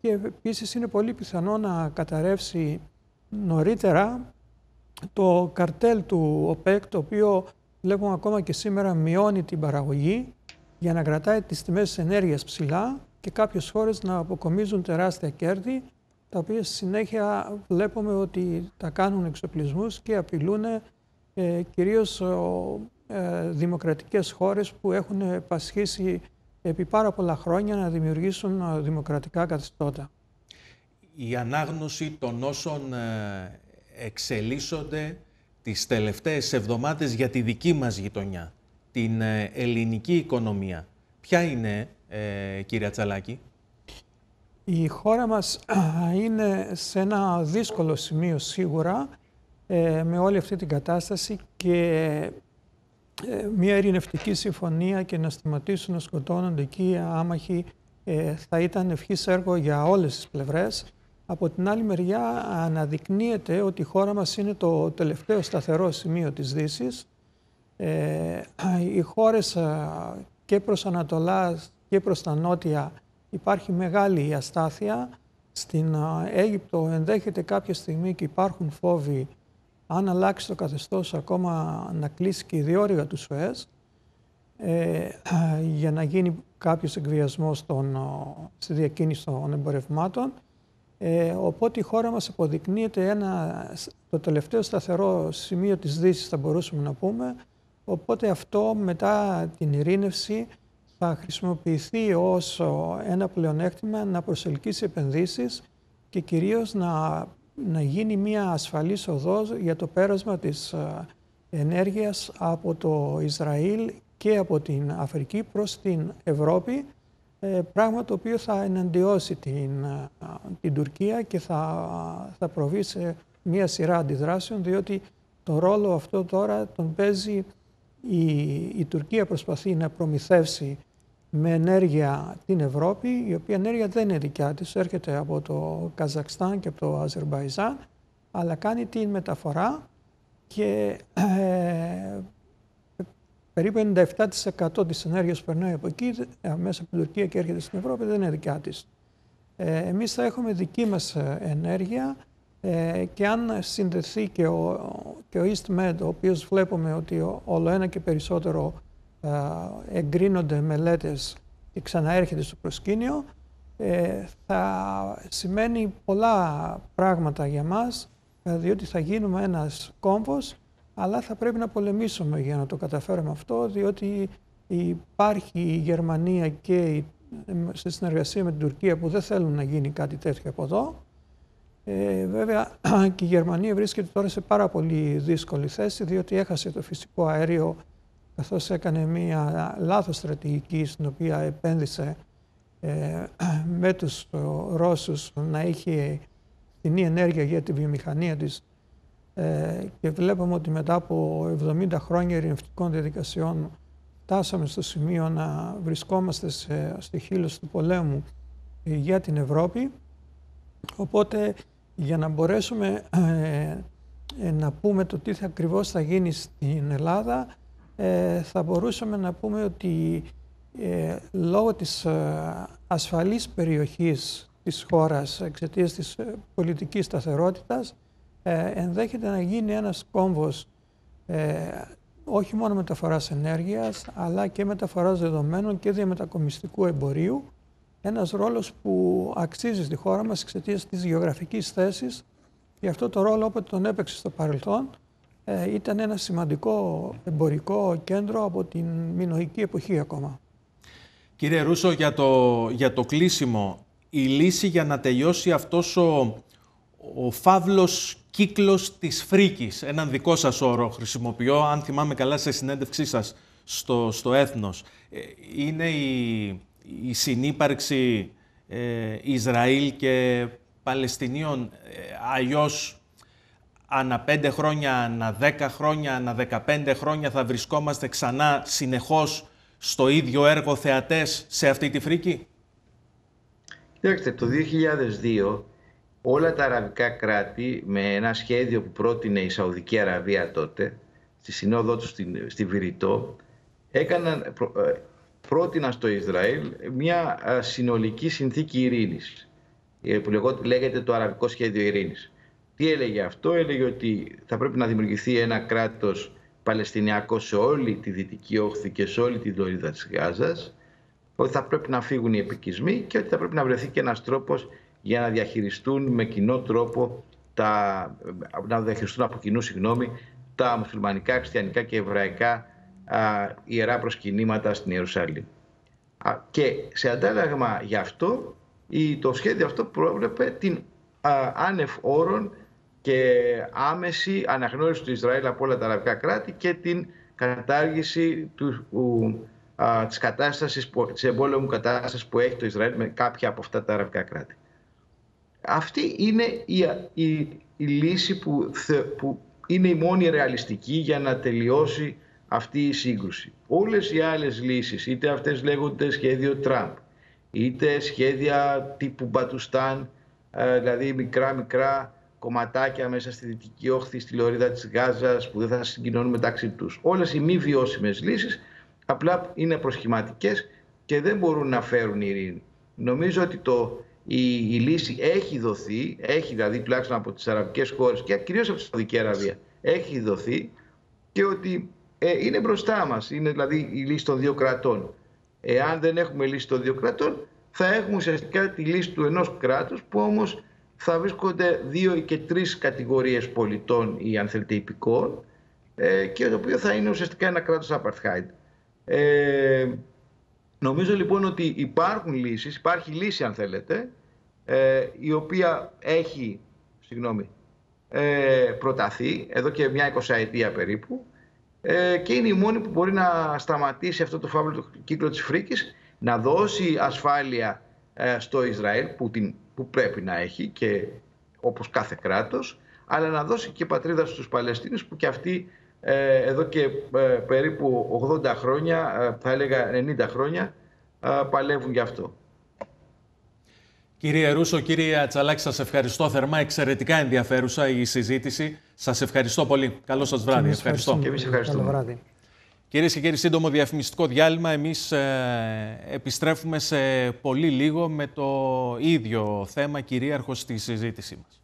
και επίσης είναι πολύ πιθανό να καταρρεύσει νωρίτερα το καρτέλ του ΟΠΕΚ, το οποίο βλέπουμε ακόμα και σήμερα μειώνει την παραγωγή για να κρατάει τις τιμές της ενέργειας ψηλά και κάποιες χώρες να αποκομίζουν τεράστια κέρδη, τα οποία συνέχεια βλέπουμε ότι τα κάνουν εξοπλισμούς και απειλούν ε, κυρίως ε, δημοκρατικές χώρες που έχουν πασχίσει επί πάρα πολλά χρόνια να δημιουργήσουν ε, δημοκρατικά καθεστώτα. Η ανάγνωση των όσων ε, εξελίσσονται τις τελευταίες εβδομάδες για τη δική μας γειτονιά, την ε, ελληνική οικονομία. Ποια είναι, ε, κύριε Τσαλάκη? Η χώρα μας ε, είναι σε ένα δύσκολο σημείο σίγουρα ε, με όλη αυτή την κατάσταση και μια ειρηνευτική συμφωνία και να σταματήσουν να σκοτώνονται εκεί θα ήταν ευχής έργο για όλες τις πλευρές. Από την άλλη μεριά αναδεικνύεται ότι η χώρα μας είναι το τελευταίο σταθερό σημείο της Δύσης. Ε, οι χώρες και προς Ανατολά και προς τα Νότια υπάρχει μεγάλη αστάθεια. Στην Αίγυπτο ενδέχεται κάποια στιγμή και υπάρχουν φόβοι αν αλλάξει το καθεστώς ακόμα να κλείσει και η διόρυγα του ΣΟΕΣ για να γίνει κάποιος εκβιασμός στη διακίνηση των εμπορευμάτων. Ε, οπότε η χώρα μας αποδεικνύεται ένα, το τελευταίο σταθερό σημείο της δύσης θα μπορούσαμε να πούμε. Οπότε αυτό μετά την ειρήνευση θα χρησιμοποιηθεί ως ένα πλεονέκτημα να προσελκύσει επενδύσεις και κυρίως να, να γίνει μια ασφαλής οδός για το πέρασμα της ε, ενέργειας από το Ισραήλ και από την Αφρική προς την Ευρώπη ε, πράγμα το οποίο θα εναντιώσει την, ε, την Τουρκία και θα, θα προβεί σε μία σειρά αντιδράσεων, διότι το ρόλο αυτό τώρα τον παίζει η, η Τουρκία προσπαθεί να προμηθεύσει με ενέργεια την Ευρώπη, η οποία ενέργεια δεν είναι δικιά της, έρχεται από το Καζακστάν και από το Αζερμπαϊζάν, αλλά κάνει την μεταφορά και ε, περίπου 97% της ενέργειας που περνάει από εκεί, ε, μέσα από την Τουρκία και έρχεται στην Ευρώπη, δεν είναι δικιά της. Ε, εμείς θα έχουμε δική μας ε, ενέργεια ε, και αν συνδεθεί και ο, και ο EastMed, ο οποίος βλέπουμε ότι όλο ένα και περισσότερο ε, εγκρίνονται μελέτες και ξαναέρχεται στο προσκήνιο, θα σημαίνει πολλά πράγματα για μας, διότι θα γίνουμε ένας κόμβος αλλά θα πρέπει να πολεμήσουμε για να το καταφέρουμε αυτό, διότι υπάρχει η Γερμανία και η, συνεργασία με την Τουρκία που δεν θέλουν να γίνει κάτι τέτοιο από εδώ. Ε, βέβαια και η Γερμανία βρίσκεται τώρα σε πάρα πολύ δύσκολη θέση διότι έχασε το φυσικό αέριο καθώς έκανε μία λάθος στρατηγική στην οποία επένδυσε ε, με τους Ρώσους να έχει την ενέργεια για τη βιομηχανία της ε, και βλέπουμε ότι μετά από 70 χρόνια ειρηνευτικών διαδικασιών φτάσαμε στο σημείο να βρισκόμαστε σε, στο χείλος του πολέμου για την Ευρώπη. Οπότε για να μπορέσουμε ε, ε, να πούμε το τι θα ακριβώς θα γίνει στην Ελλάδα ε, θα μπορούσαμε να πούμε ότι λόγω της ασφαλής περιοχής της χώρας εξαιτίας της πολιτικής σταθερότητας ε, ενδέχεται να γίνει ένας κόμβος ε, όχι μόνο μεταφοράς ενέργειας, αλλά και μεταφοράς δεδομένων και διαμετακομιστικού εμπορίου, ένας ρόλος που αξίζει στη χώρα μας εξαιτίας της γεωγραφικής θέσης. Γι' αυτό το ρόλο όποτε τον έπαιξε στο παρελθόν, ε, ήταν ένα σημαντικό εμπορικό κέντρο από την μηνοϊκή εποχή ακόμα. Κύριε Ρούσο, για το, για το κλείσιμο, η λύση για να τελειώσει αυτός ο ο φαύλος κύκλος της φρίκης, έναν δικό σας όρο χρησιμοποιώ, αν θυμάμαι καλά σε συνέντευξή σας στο, στο έθνος. Ε, είναι η, η συνύπαρξη ε, Ισραήλ και Παλαιστινίων, ε, αλλιώς ανά πέντε χρόνια, ανά δέκα χρόνια, ανά δεκαπέντε χρόνια θα βρισκόμαστε ξανά συνεχώς στο ίδιο έργο θεατές σε αυτή τη φρίκη. Κοιτάξτε, το 2002 όλα τα αραβικά κράτη με ένα σχέδιο που πρότεινε η Σαουδική Αραβία τότε, στη συνόδο τους στη, στη Βηρητό, έκαναν, ε, πρότειναν στο Ισραήλ μια ε, συνολική συνθήκη ειρήνης, ε, που λέγεται το αραβικό σχέδιο ειρήνης. Τι έλεγε αυτό, έλεγε ότι θα πρέπει να δημιουργηθεί ένα κράτος Παλαιστινιακό σε όλη τη Δυτική Όχθη και σε όλη τη Λωρίδα της Γάζας, ότι θα πρέπει να φύγουν οι επικισμοί και ότι θα πρέπει να βρεθεί και ένας τρόπος για να διαχειριστούν με κοινό τρόπο τα, να διαχειριστούν από κοινού συγγνώμη, τα μουσουλμανικά, χριστιανικά και εβραϊκά α, ιερά προσκυνήματα στην Ιερουσαλήμ. Και σε αντάλλαγμα γι' αυτό, η, το σχέδιο αυτό πρόβλεπε την άνευ όρων και άμεση αναγνώριση του Ισραήλ από όλα τα αραβικά κράτη και την κατάργηση του, της, κατάστασης, της εμπόλεμου κατάστασης που έχει το Ισραήλ με κάποια από αυτά τα αραβικά κράτη. Αυτή είναι η, η, η λύση που, που είναι η μόνη ρεαλιστική για να τελειώσει αυτή η σύγκρουση. Όλες οι άλλες λύσεις, είτε αυτές λέγονται σχέδιο Τραμπ, είτε σχέδια τύπου Μπατουστάν, ε, δηλαδή μικρά-μικρά κομματάκια μέσα στη δυτική όχθη, στη λωρίδα της Γάζας που δεν θα συγκοινωνούν μεταξύ τους. Όλες οι μη βιώσιμες λύσεις απλά είναι προσχηματικές και δεν μπορούν να φέρουν ειρήνη. Νομίζω ότι το η, λύση έχει δοθεί, έχει δηλαδή τουλάχιστον από τις αραβικές χώρες και κυρίως από τη Σαουδική Αραβία, έχει δοθεί και ότι ε, είναι μπροστά μας, είναι δηλαδή η λύση των δύο κρατών. Εάν δεν έχουμε λύση των δύο κρατών, θα έχουμε ουσιαστικά τη λύση του ενός κράτους που όμως θα βρίσκονται δύο και τρεις κατηγορίες πολιτών ή αν θέλετε υπηκών ε, και το οποίο θα είναι ουσιαστικά ένα κράτος apartheid. Ε, νομίζω λοιπόν ότι υπάρχουν λύσεις, υπάρχει λύση αν θέλετε ε, η οποία έχει συγγνώμη, ε, προταθεί εδώ και μια 20 περίπου ε, και είναι η μόνη που μπορεί να σταματήσει αυτό το φαύλο κύκλο της φρίκης να δώσει ασφάλεια ε, στο Ισραήλ που, την, που πρέπει να έχει και όπως κάθε κράτος αλλά να δώσει και πατρίδα στους Παλαιστίνους που και αυτοί εδώ και περίπου 80 χρόνια, θα έλεγα 90 χρόνια, παλεύουν γι' αυτό. Κύριε Ρούσο, κύριε Ατσαλάκη, σας ευχαριστώ θερμά. Εξαιρετικά ενδιαφέρουσα η συζήτηση. Σας ευχαριστώ πολύ. Καλό σας βράδυ. ευχαριστώ. Και εμείς ευχαριστούμε. Καλό Κυρίες και κύριοι, σύντομο διαφημιστικό διάλειμμα. Εμείς ε, επιστρέφουμε σε πολύ λίγο με το ίδιο θέμα κυρίαρχος στη συζήτησή μας.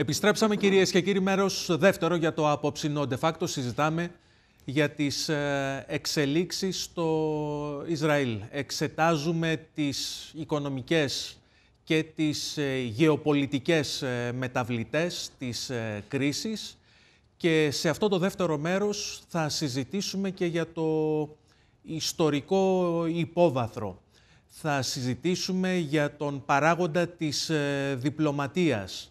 Επιστρέψαμε κυρίες και κύριοι, μέρος δεύτερο για το απόψινό de facto. Συζητάμε για τις ε, εξελίξεις στο Ισραήλ. Εξετάζουμε τις οικονομικές και τις ε, γεωπολιτικές ε, μεταβλητές της κρίσης και σε αυτό το δεύτερο μέρος θα συζητήσουμε και για το ιστορικό υπόβαθρο. Θα συζητήσουμε για τον παράγοντα της διπλωματίας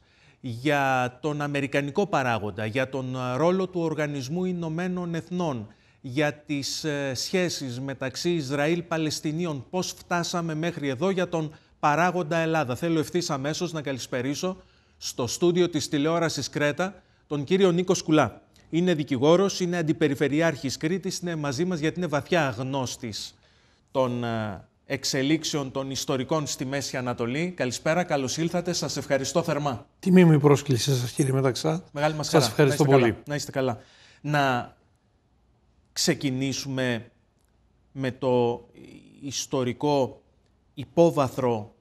για τον Αμερικανικό παράγοντα, για τον ε, ρόλο του Οργανισμού Ηνωμένων Εθνών, για τις ε, σχέσεις μεταξύ Ισραήλ-Παλαιστινίων, πώς φτάσαμε μέχρι εδώ για τον παράγοντα Ελλάδα. Θέλω ευθύς αμέσως να καλησπερίσω στο στούντιο της τηλεόρασης Κρέτα τον κύριο Νίκο Σκουλά. Είναι δικηγόρος, είναι αντιπεριφερειάρχης Κρήτης, είναι μαζί μας γιατί είναι βαθιά γνώστης των ε, εξελίξεων των ιστορικών στη Μέση Ανατολή. Καλησπέρα, καλώς ήλθατε. Σας ευχαριστώ θερμά. Τιμή μου η πρόσκλησή σας, κύριε Μεταξά. Μεγάλη μας χαρά. Σα ευχαριστώ να πολύ. Καλά. Να είστε καλά. Να ξεκινήσουμε με το ιστορικό υπόβαθρο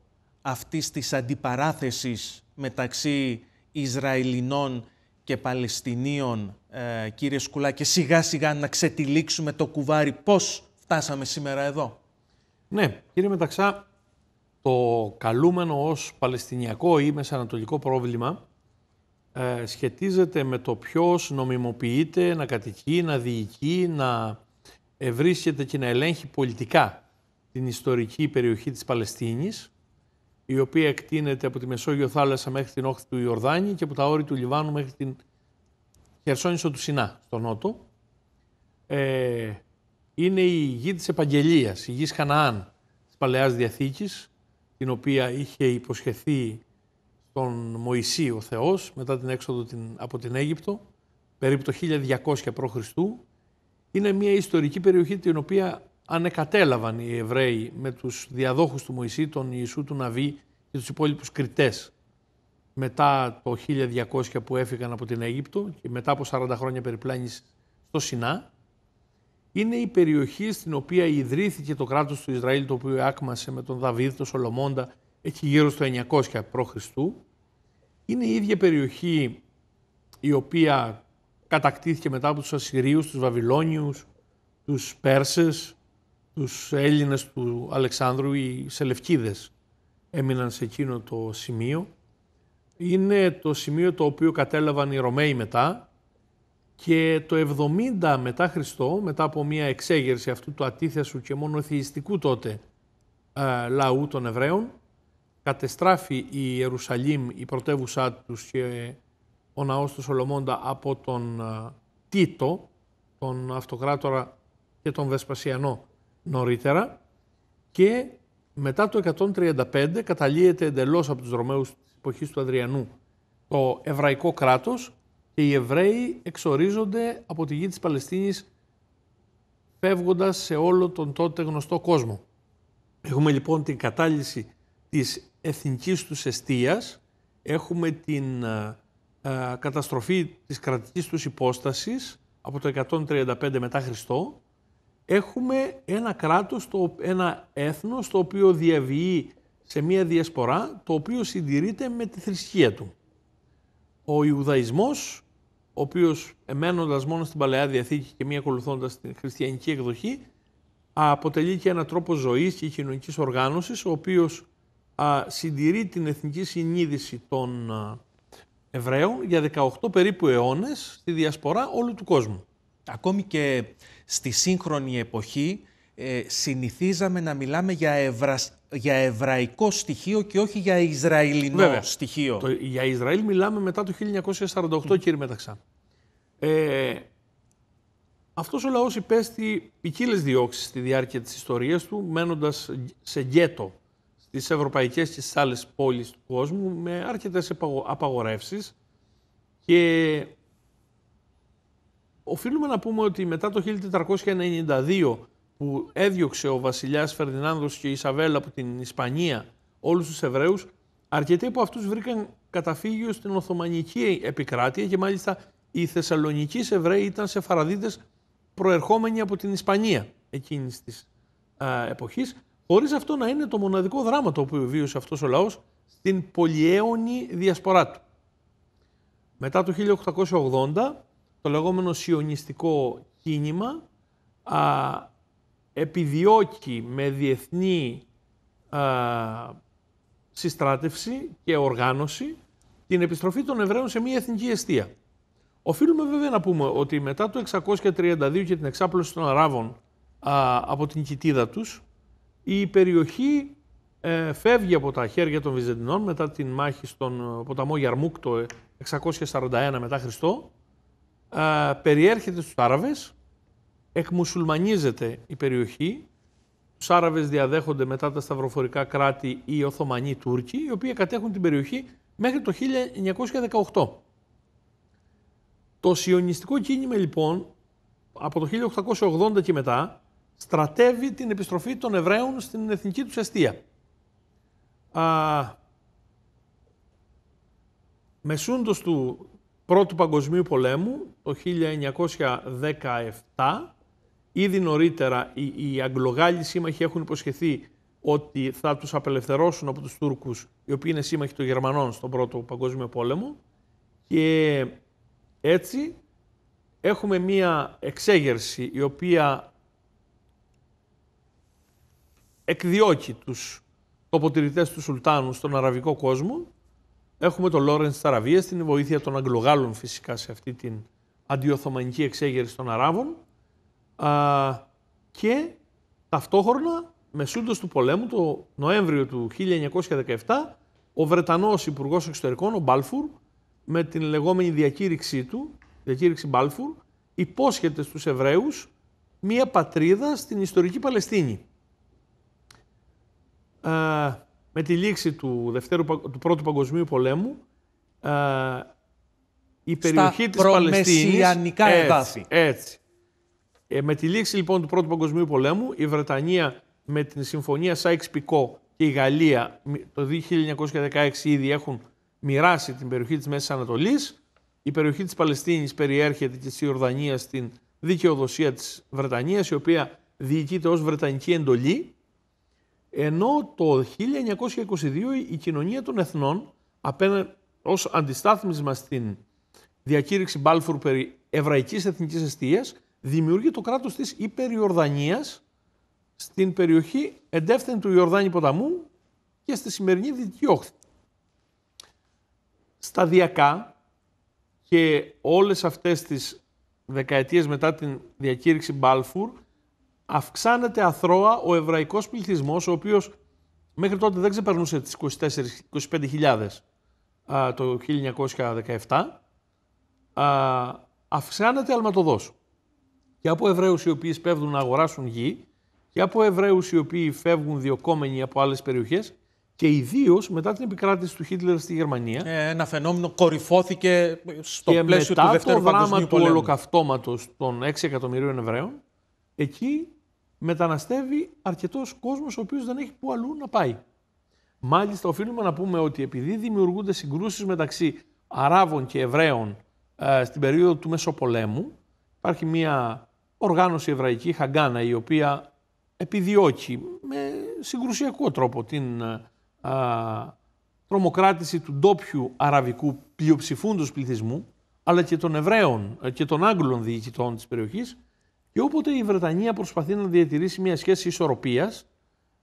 αυτής της αντιπαράθεσης μεταξύ Ισραηλινών και Παλαιστινίων, ε, κύριε Σκουλά, και σιγά σιγά να ξετυλίξουμε το κουβάρι πώς φτάσαμε σήμερα εδώ. Ναι, κύριε Μεταξά, το καλούμενο ως παλαιστινιακό ή μεσανατολικό πρόβλημα ε, σχετίζεται με το ποιος νομιμοποιείται να κατοικεί, να διοικεί, να ευρίσκεται και να ελέγχει πολιτικά την ιστορική περιοχή της Παλαιστίνης, η οποία εκτείνεται από τη Μεσόγειο θάλασσα μέχρι την όχθη του Ιορδάνη και από τα όρη του Λιβάνου μέχρι την Χερσόνησο του Σινά, στο νότο. Ε, είναι η γη της επαγγελίας, η γης Χαναάν της Παλαιάς Διαθήκης, την οποία είχε υποσχεθεί τον Μωυσή ο Θεός μετά την έξοδο από την Αίγυπτο, περίπου το 1200 π.Χ. Είναι μια ιστορική περιοχή την οποία ανεκατέλαβαν οι Εβραίοι με τους διαδόχους του Μωυσή, τον Ιησού του Ναβί και τους υπόλοιπους κριτές μετά το 1200 που έφυγαν από την Αίγυπτο και μετά από 40 χρόνια περιπλάνησης στο Σινά είναι η περιοχή στην οποία ιδρύθηκε το κράτος του Ισραήλ, το οποίο άκμασε με τον Δαβίδ, τον Σολομώντα, εκεί γύρω στο 900 π.Χ. Είναι η ίδια περιοχή η οποία κατακτήθηκε μετά από τους Ασσυρίους, τους Βαβυλώνιους, τους Πέρσες, τους Έλληνες του Αλεξάνδρου, οι Σελευκίδες έμειναν σε εκείνο το σημείο. Είναι το σημείο το οποίο κατέλαβαν οι Ρωμαίοι μετά, και το 70 μετά Χριστό, μετά από μια εξέγερση αυτού του ατίθεσου και μονοθεϊστικού τότε ε, λαού των Εβραίων, κατεστράφει η Ιερουσαλήμ, η πρωτεύουσά τους και ο ναός του Σολομώντα από τον ε, Τίτο, τον αυτοκράτορα και τον Βεσπασιανό νωρίτερα και μετά το 135 καταλύεται εντελώς από τους Ρωμαίους της εποχής του Αδριανού το εβραϊκό κράτος και οι Εβραίοι εξορίζονται από τη γη της Παλαιστίνης φεύγοντας σε όλο τον τότε γνωστό κόσμο. Έχουμε λοιπόν την κατάλυση της εθνικής τους εστίας, έχουμε την ε, ε, καταστροφή της κρατικής τους υπόστασης από το 135 μετά Χριστό, έχουμε ένα κράτος, το, ένα έθνος το οποίο διαβιεί σε μια διασπορά, το οποίο συντηρείται με τη θρησκεία του. Ο Ιουδαϊσμός ο οποίος εμένοντας μόνο στην Παλαιά Διαθήκη και μία ακολουθώντας την χριστιανική εκδοχή, αποτελεί και ένα τρόπο ζωής και κοινωνικής οργάνωσης, ο οποίος συντηρεί την εθνική συνείδηση των Εβραίων για 18 περίπου αιώνες στη διασπορά όλου του κόσμου. Ακόμη και στη σύγχρονη εποχή ε, συνηθίζαμε να μιλάμε για ευρασ για εβραϊκό στοιχείο και όχι για Ισραηλινό στοιχείο. Το, για Ισραήλ μιλάμε μετά το 1948, mm. κύριε Μεταξά. Ε, αυτός ο λαός υπέστη ποικίλες διώξεις στη διάρκεια της ιστορίας του, μένοντας σε γκέτο στις ευρωπαϊκές και στις άλλες πόλεις του κόσμου, με αρκετές απαγορεύσεις και οφείλουμε να πούμε ότι μετά το 1492 που έδιωξε ο βασιλιάς Φερδινάνδος και η Ισαβέλα από την Ισπανία όλους τους Εβραίους, αρκετοί από αυτούς βρήκαν καταφύγιο στην Οθωμανική επικράτεια και μάλιστα οι Θεσσαλονικοί Εβραίοι ήταν σε φαραδίτες προερχόμενοι από την Ισπανία εκείνης της εποχή, εποχής, χωρίς αυτό να είναι το μοναδικό δράμα το οποίο βίωσε αυτός ο λαός στην πολυαίωνη διασπορά του. Μετά το 1880, το λεγόμενο σιωνιστικό κίνημα α, επιδιώκει με διεθνή α, συστράτευση και οργάνωση την επιστροφή των Εβραίων σε μια εθνική αιστεία. Οφείλουμε βέβαια να πούμε ότι μετά το 632 και την εξάπλωση των Αράβων α, από την κοιτίδα τους, η περιοχή ε, φεύγει από τα χέρια των Βυζαντινών μετά την μάχη στον ποταμό Γιαρμούκ το 641 ε, μετά Χριστό, α, περιέρχεται στους Άραβες εκμουσουλμανίζεται η περιοχή. Τους Άραβες διαδέχονται μετά τα σταυροφορικά κράτη οι Οθωμανοί Τούρκοι, οι οποίοι κατέχουν την περιοχή μέχρι το 1918. Το σιωνιστικό κίνημα λοιπόν από το 1880 και μετά στρατεύει την επιστροφή των Εβραίων στην εθνική τους αιστεία. Α, μεσούντος του Πρώτου Παγκοσμίου Πολέμου το 1917 Ήδη νωρίτερα οι, οι Αγγλογάλοι σύμμαχοι έχουν υποσχεθεί ότι θα τους απελευθερώσουν από τους Τούρκους, οι οποίοι είναι σύμμαχοι των Γερμανών στον Πρώτο Παγκόσμιο Πόλεμο. Και έτσι έχουμε μία εξέγερση η οποία εκδιώκει τους τοποτηρητές του Σουλτάνου στον αραβικό κόσμο. Έχουμε τον Λόρενς της Αραβίας, στην βοήθεια των Αγγλογάλων φυσικά σε αυτή την αντιοθωμανική εξέγερση των Αράβων. Α, και ταυτόχρονα, μεσούντος του πολέμου, το Νοέμβριο του 1917, ο Βρετανός Υπουργός Εξωτερικών, ο Μπάλφουρ, με την λεγόμενη διακήρυξή του, διακήρυξη Μπάλφουρ, υπόσχεται στους Εβραίους μία πατρίδα στην ιστορική Παλαιστίνη. με τη λήξη του, δευτέρου, του Πρώτου Παγκοσμίου Πολέμου, η περιοχή Στα της Παλαιστίνης... Στα προμεσιανικά έτσι. Ε, με τη λήξη λοιπόν του Πρώτου Παγκοσμίου Πολέμου, η Βρετανία με την συμφωνία Σάιξ-Πικό και η Γαλλία το 1916 ήδη έχουν μοιράσει την περιοχή της Μέσης Ανατολής. Η περιοχή της Παλαιστίνης περιέρχεται και της Ιορδανίας στην δικαιοδοσία της Βρετανίας, η οποία διοικείται ως Βρετανική εντολή, ενώ το 1922 η κοινωνία των εθνών απέναντι ως αντιστάθμισμα στην διακήρυξη Μπάλφουρ περί εβραϊκής εθνικής αιστείας δημιουργεί το κράτος της υπεριορδανίας στην περιοχή εντεύθυν του Ιορδάνη ποταμού και στη σημερινή Δυτική Όχθη. Σταδιακά και όλες αυτές τις δεκαετίες μετά την διακήρυξη Μπάλφουρ αυξάνεται αθρώα ο εβραϊκός πληθυσμός ο οποίος μέχρι τότε δεν ξεπερνούσε τις 24-25 το 1917 αυξάνεται αλματοδός και από Εβραίους οι οποίοι σπέβδουν να αγοράσουν γη και από Εβραίους οι οποίοι φεύγουν διοκόμενοι από άλλες περιοχές και ιδίως μετά την επικράτηση του Χίτλερ στη Γερμανία. Ε, ένα φαινόμενο κορυφώθηκε στο και πλαίσιο μετά του Δευτέρου το δράμα του πολέμου. ολοκαυτώματος των 6 εκατομμυρίων Εβραίων, εκεί μεταναστεύει αρκετός κόσμος ο οποίος δεν έχει που αλλού να πάει. Μάλιστα, οφείλουμε να πούμε ότι επειδή δημιουργούνται συγκρούσεις μεταξύ Αράβων και Εβραίων ε, στην περίοδο του Μεσοπολέμου, υπάρχει μια οργάνωση εβραϊκή Χαγκάνα η οποία επιδιώκει με συγκρουσιακό τρόπο την ε, α, τρομοκράτηση του ντόπιου αραβικού πλειοψηφούντος πληθυσμού αλλά και των Εβραίων ε, και των Άγγλων διοικητών της περιοχής και όποτε η Βρετανία προσπαθεί να διατηρήσει μια σχέση ισορροπίας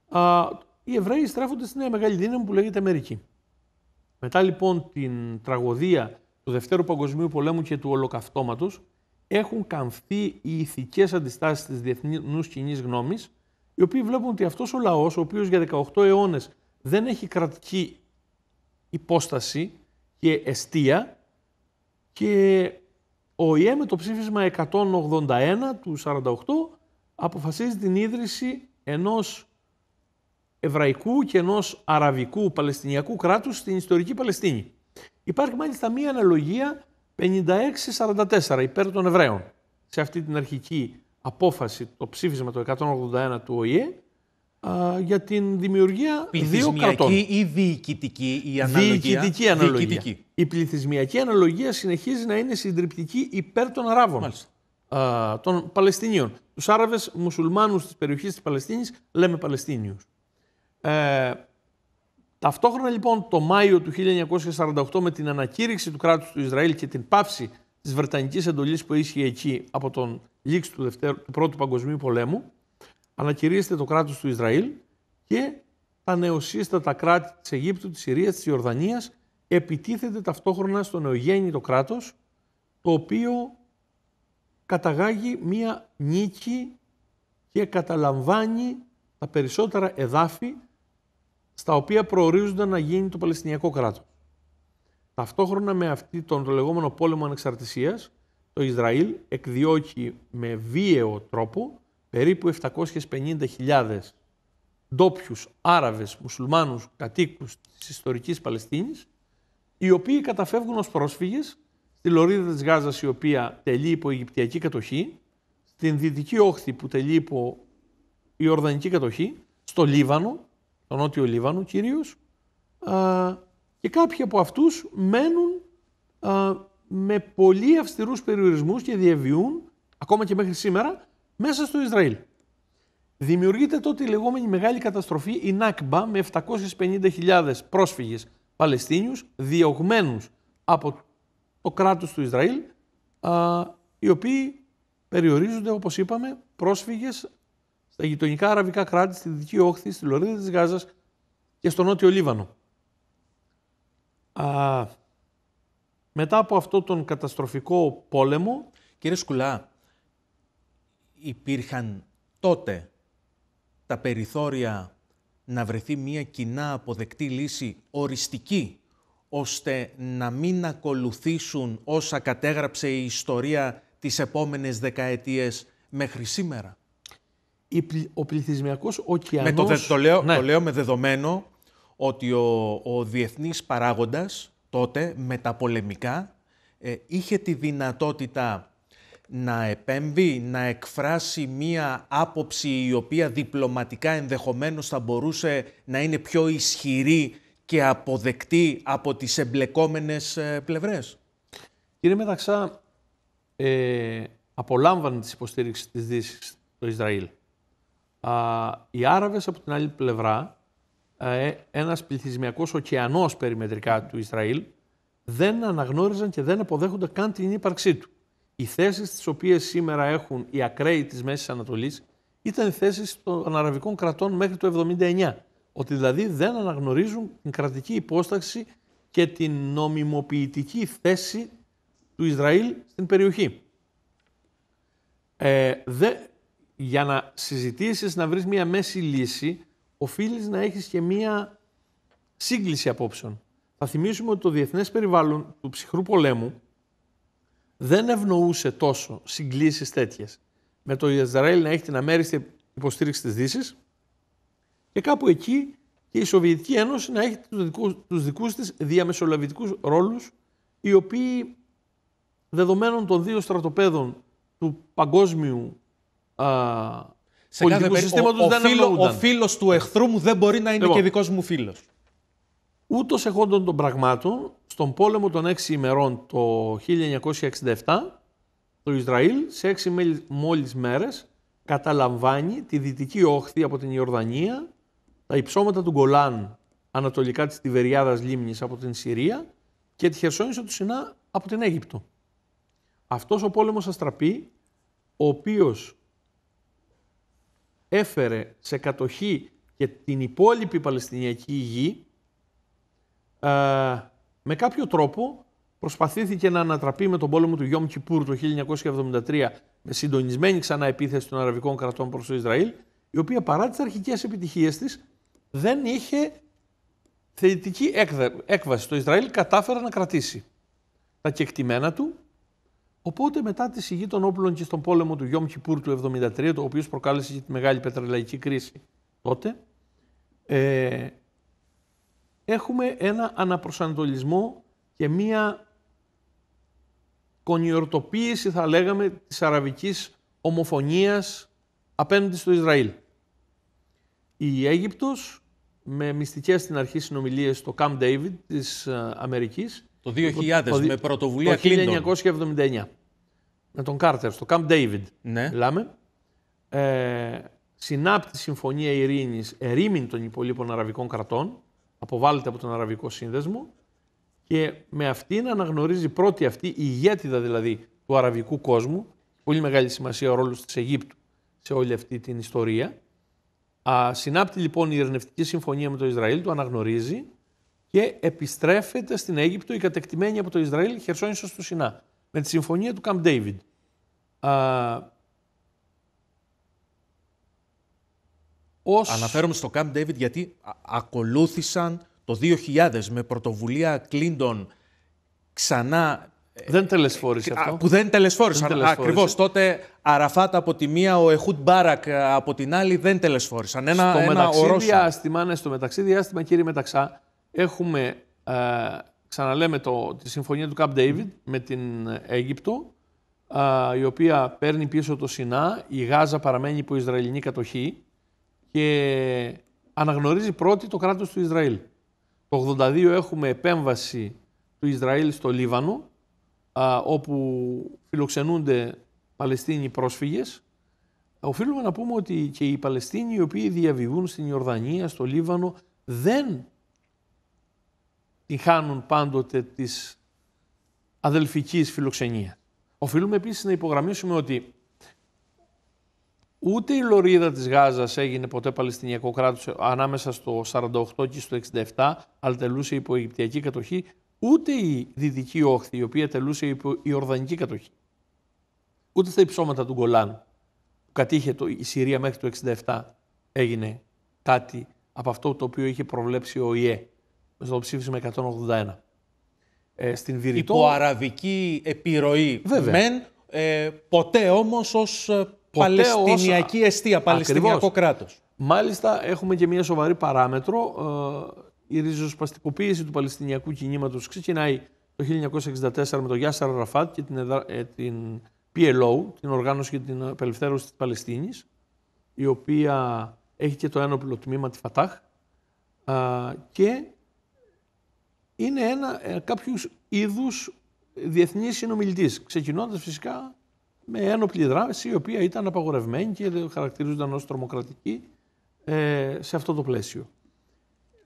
α, οι Εβραίοι στρέφονται στη νέα μεγάλη δύναμη που λέγεται Αμερική. Μετά λοιπόν την τραγωδία του Δευτέρου Παγκοσμίου Πολέμου και του Ολοκαυτώματος έχουν καμφθεί οι ηθικές αντιστάσεις της διεθνούς κοινής γνώμης, οι οποίοι βλέπουν ότι αυτός ο λαός, ο οποίος για 18 αιώνες δεν έχει κρατική υπόσταση και εστία και ο ΙΕ με το ψήφισμα 181 του 48 αποφασίζει την ίδρυση ενός εβραϊκού και ενός αραβικού παλαιστινιακού κράτους στην ιστορική Παλαιστίνη. Υπάρχει μάλιστα μία αναλογία 56-44 υπέρ των Εβραίων. Σε αυτή την αρχική απόφαση, το ψήφισμα το 181 του ΟΗΕ, α, για την δημιουργία δύο κρατών. ή διοικητική η αναλογία. Διοικητική αναλογία. Διοικητική. Η πληθυσμιακή η πληθυσμιακη συνεχίζει να είναι συντριπτική υπέρ των Αράβων. των Παλαιστινίων. Τους Άραβες μουσουλμάνους της περιοχής της Παλαιστίνης λέμε Παλαιστίνιους. Ε, Ταυτόχρονα λοιπόν το Μάιο του 1948 με την ανακήρυξη του κράτους του Ισραήλ και την πάυση της Βρετανικής εντολής που ίσχυε εκεί από τον λήξη του, δευτέρου, Πρώτου Παγκοσμίου Πολέμου ανακηρύσσεται το κράτος του Ισραήλ και τα νεοσύστατα κράτη της Αιγύπτου, της Συρίας, της Ιορδανίας επιτίθεται ταυτόχρονα στο νεογέννητο κράτος το οποίο καταγάγει μία νίκη και καταλαμβάνει τα περισσότερα εδάφη στα οποία προορίζονταν να γίνει το Παλαιστινιακό κράτος. Ταυτόχρονα με αυτή τον το λεγόμενο πόλεμο ανεξαρτησίας, το Ισραήλ εκδιώκει με βίαιο τρόπο περίπου 750.000 ντόπιους άραβες, μουσουλμάνους κατοίκους της ιστορικής Παλαιστίνης, οι οποίοι καταφεύγουν ως πρόσφυγες στη λωρίδα της Γάζας η οποία τελεί υπό Αιγυπτιακή κατοχή, στην δυτική όχθη που τελεί υπό Ιορδανική κατοχή, στο Λίβανο, τον Νότιο Λίβανο κυρίως, και κάποιοι από αυτούς μένουν με πολύ αυστηρούς περιορισμούς και διαβιούν, ακόμα και μέχρι σήμερα, μέσα στο Ισραήλ. Δημιουργείται τότε η λεγόμενη μεγάλη καταστροφή, η Νάκμπα, με 750.000 πρόσφυγες Παλαιστίνιους, διωγμένους από το κράτος του Ισραήλ, α, οι οποίοι περιορίζονται, όπως είπαμε, πρόσφυγες στα γειτονικά αραβικά κράτη, στη Δυτική Όχθη, στη Λωρίδα της Γάζας και στο Νότιο Λίβανο. Α, μετά από αυτό τον καταστροφικό πόλεμο... Κύριε Σκουλά, υπήρχαν τότε τα περιθώρια να βρεθεί μια κοινά αποδεκτή λύση οριστική, ώστε να μην ακολουθήσουν όσα κατέγραψε η ιστορία τις επόμενες δεκαετίες μέχρι σήμερα ο πληθυσμιακός ωκεανός. Το, ναι. το, λέω, με δεδομένο ότι ο, διεθνής διεθνής παράγοντας τότε με τα πολεμικά ε, είχε τη δυνατότητα να επέμβει, να εκφράσει μία άποψη η οποία διπλωματικά ενδεχομένως θα μπορούσε να είναι πιο ισχυρή και αποδεκτή από τις εμπλεκόμενες ε, πλευρές. Κύριε Μεταξά, ε, απολάμβανε τις υποστήριξη της Δύσης Ισραήλ οι Άραβες από την άλλη πλευρά, ε, ένας πληθυσμιακός ωκεανός περιμετρικά του Ισραήλ, δεν αναγνώριζαν και δεν αποδέχονται καν την ύπαρξή του. Οι θέσεις τις οποίες σήμερα έχουν οι ακραίοι της Μέσης Ανατολής ήταν οι θέσεις των αραβικών κρατών μέχρι το 1979. Ότι δηλαδή δεν αναγνωρίζουν την κρατική υπόσταση και την νομιμοποιητική θέση του Ισραήλ στην περιοχή. Ε, δε, για να συζητήσεις, να βρεις μία μέση λύση, οφείλεις να έχεις και μία σύγκληση απόψεων. Θα θυμίσουμε ότι το διεθνές περιβάλλον του ψυχρού πολέμου δεν ευνοούσε τόσο συγκλήσεις τέτοιες. Με το Ισραήλ να έχει την αμέριστη υποστήριξη της Δύσης και κάπου εκεί και η Σοβιετική Ένωση να έχει τους δικούς, τους δικούς της ρόλους οι οποίοι δεδομένων των δύο στρατοπέδων του παγκόσμιου α, σε κάθε περίπτωση, ο, δεν φίλο, ο φίλος του εχθρού μου δεν μπορεί να είναι λοιπόν, και δικός μου φίλος. Ούτως εχόντων των πραγμάτων, στον πόλεμο των έξι ημερών το 1967, το Ισραήλ σε έξι μόλις μέρες καταλαμβάνει τη δυτική όχθη από την Ιορδανία, τα υψώματα του Γκολάν ανατολικά της Τιβεριάδας λίμνης από την Συρία και τη Χερσόνησο του Σινά από την Αίγυπτο. Αυτός ο πόλεμος αστραπή, ο οποίος έφερε σε κατοχή και την υπόλοιπη Παλαιστινιακή γη, ε, με κάποιο τρόπο προσπαθήθηκε να ανατραπεί με τον πόλεμο του Γιώμ Κιπούρ το 1973 με συντονισμένη ξανά επίθεση των αραβικών κρατών προς το Ισραήλ, η οποία παρά τις αρχικές επιτυχίες της δεν είχε θετική έκβαση. Το Ισραήλ κατάφερε να κρατήσει τα κεκτημένα του, Οπότε μετά τη σιγή των όπλων και στον πόλεμο του Γιώμ Χιπούρ του 1973, το οποίος προκάλεσε και τη μεγάλη πετρελαϊκή κρίση τότε, ε, έχουμε ένα αναπροσανατολισμό και μία κονιορτοποίηση, θα λέγαμε, της αραβικής ομοφωνίας απέναντι στο Ισραήλ. Η Αίγυπτος, με μυστικές στην αρχή συνομιλίες στο Camp David της ε, Αμερικής, το 2000 με πρωτοβουλία Clinton. Το 1979. Με τον Κάρτερ, στο Camp David. Ναι. Ε, συνάπτει Συμφωνία Ειρήνης ερήμην των υπολείπων Αραβικών κρατών. Αποβάλλεται από τον Αραβικό Σύνδεσμο. Και με αυτήν αναγνωρίζει πρώτη αυτή η ηγέτιδα δηλαδή του αραβικού κόσμου. Πολύ μεγάλη σημασία ο ρόλος της Αιγύπτου σε όλη αυτή την ιστορία. συνάπτει λοιπόν η Ειρηνευτική Συμφωνία με το Ισραήλ, το αναγνωρίζει και επιστρέφεται στην Αίγυπτο η κατεκτημένη από το Ισραήλ χερσόνησος του Σινά με τη συμφωνία του Καμπ Ντέιβιντ. Ως... Αναφέρομαι στο Καμπ Ντέιβιντ γιατί ακολούθησαν το 2000 με πρωτοβουλία Κλίντον ξανά... Ε, δεν τελεσφόρησε ε, αυτό. Που δεν τελεσφόρησαν. Δεν τελεσφόρησε. Ακριβώς τότε Αραφάτ από τη μία, ο Εχούτ Μπάρακ από την άλλη δεν τελεσφόρησαν. Ένα, στο ένα μεταξύ ναι, στο μεταξύ διάστημα κύριε Μεταξά, Έχουμε, ε, ξαναλέμε, το, τη συμφωνία του Καμπ Ντέιβιντ με την Αίγυπτο, ε, η οποία παίρνει πίσω το Σινά, η Γάζα παραμένει υπό Ισραηλινή κατοχή και αναγνωρίζει πρώτη το κράτος του Ισραήλ. Το 82 έχουμε επέμβαση του Ισραήλ στο Λίβανο, ε, όπου φιλοξενούνται Παλαιστίνοι πρόσφυγες. Οφείλουμε να πούμε ότι και οι Παλαιστίνοι οι οποίοι διαβιβούν στην Ιορδανία, στο Λίβανο, δεν την χάνουν πάντοτε της αδελφικής φιλοξενία. Οφείλουμε επίσης να υπογραμμίσουμε ότι ούτε η λωρίδα της Γάζας έγινε ποτέ Παλαιστινιακό κράτος ανάμεσα στο 48 και στο 67, αλλά τελούσε υπό Αιγυπτιακή κατοχή, ούτε η Δυτική Όχθη, η οποία τελούσε υπό Ιορδανική κατοχή, ούτε τα υψώματα του Γκολάν που κατήχε το, η Συρία μέχρι το 67 έγινε κάτι από αυτό το οποίο είχε προβλέψει ο ΙΕ στο ψήφισμα 181. Ε, στην Βηρητό... Υπό αραβική επιρροή μεν, ε, ποτέ όμως ως ε, Παλαιστινιακή εστία. αιστεία, Παλαιστινιακό κράτος. Μάλιστα έχουμε και μια σοβαρή παράμετρο. Ε, η ριζοσπαστικοποίηση του Παλαιστινιακού κινήματος ξεκινάει το 1964 με τον Γιάσαρ Ραφάτ και την, ε, την PLO, την Οργάνωση για την Απελευθέρωση της Παλαιστίνης, η οποία έχει και το ένοπλο τμήμα τη ΦΑΤΑΧ ε, και είναι ένα, ε, κάποιο είδους διεθνής συνομιλητής. Ξεκινώντας φυσικά με ένοπλη δράση η οποία ήταν απαγορευμένη και χαρακτηρίζονταν ως τρομοκρατική ε, σε αυτό το πλαίσιο.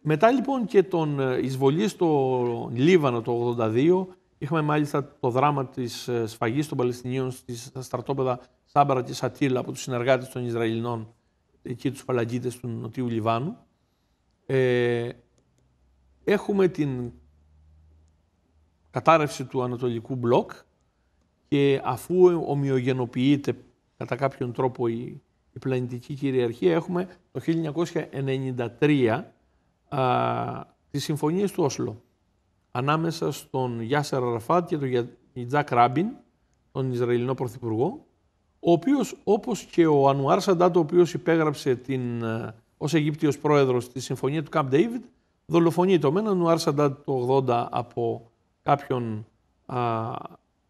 Μετά λοιπόν και τον ε, εισβολή στο Λίβανο το 1982, είχαμε μάλιστα το δράμα της ε, σφαγής των Παλαιστινίων στα στρατόπεδα Σάμπαρα και Σατήλ από τους συνεργάτες των Ισραηλινών και τους Παλαγκίτες του Νοτιού Λιβάνου. Ε, Έχουμε την κατάρρευση του Ανατολικού Μπλοκ και αφού ομοιογενοποιείται κατά κάποιον τρόπο η, πλανητική κυριαρχία, έχουμε το 1993 α, τις συμφωνίες του Όσλο ανάμεσα στον Γιάσερ Αραφάτ και τον Ιτζάκ Ράμπιν, τον Ισραηλινό Πρωθυπουργό, ο οποίος όπως και ο Ανουάρ Σαντάτο, ο οποίος υπέγραψε την, ε, ως Αιγύπτιος πρόεδρος τη συμφωνία του Καμπ Ντέιβιντ, δολοφονεί το μένα Νουάρ Σαντάτ το 80 από κάποιον, α,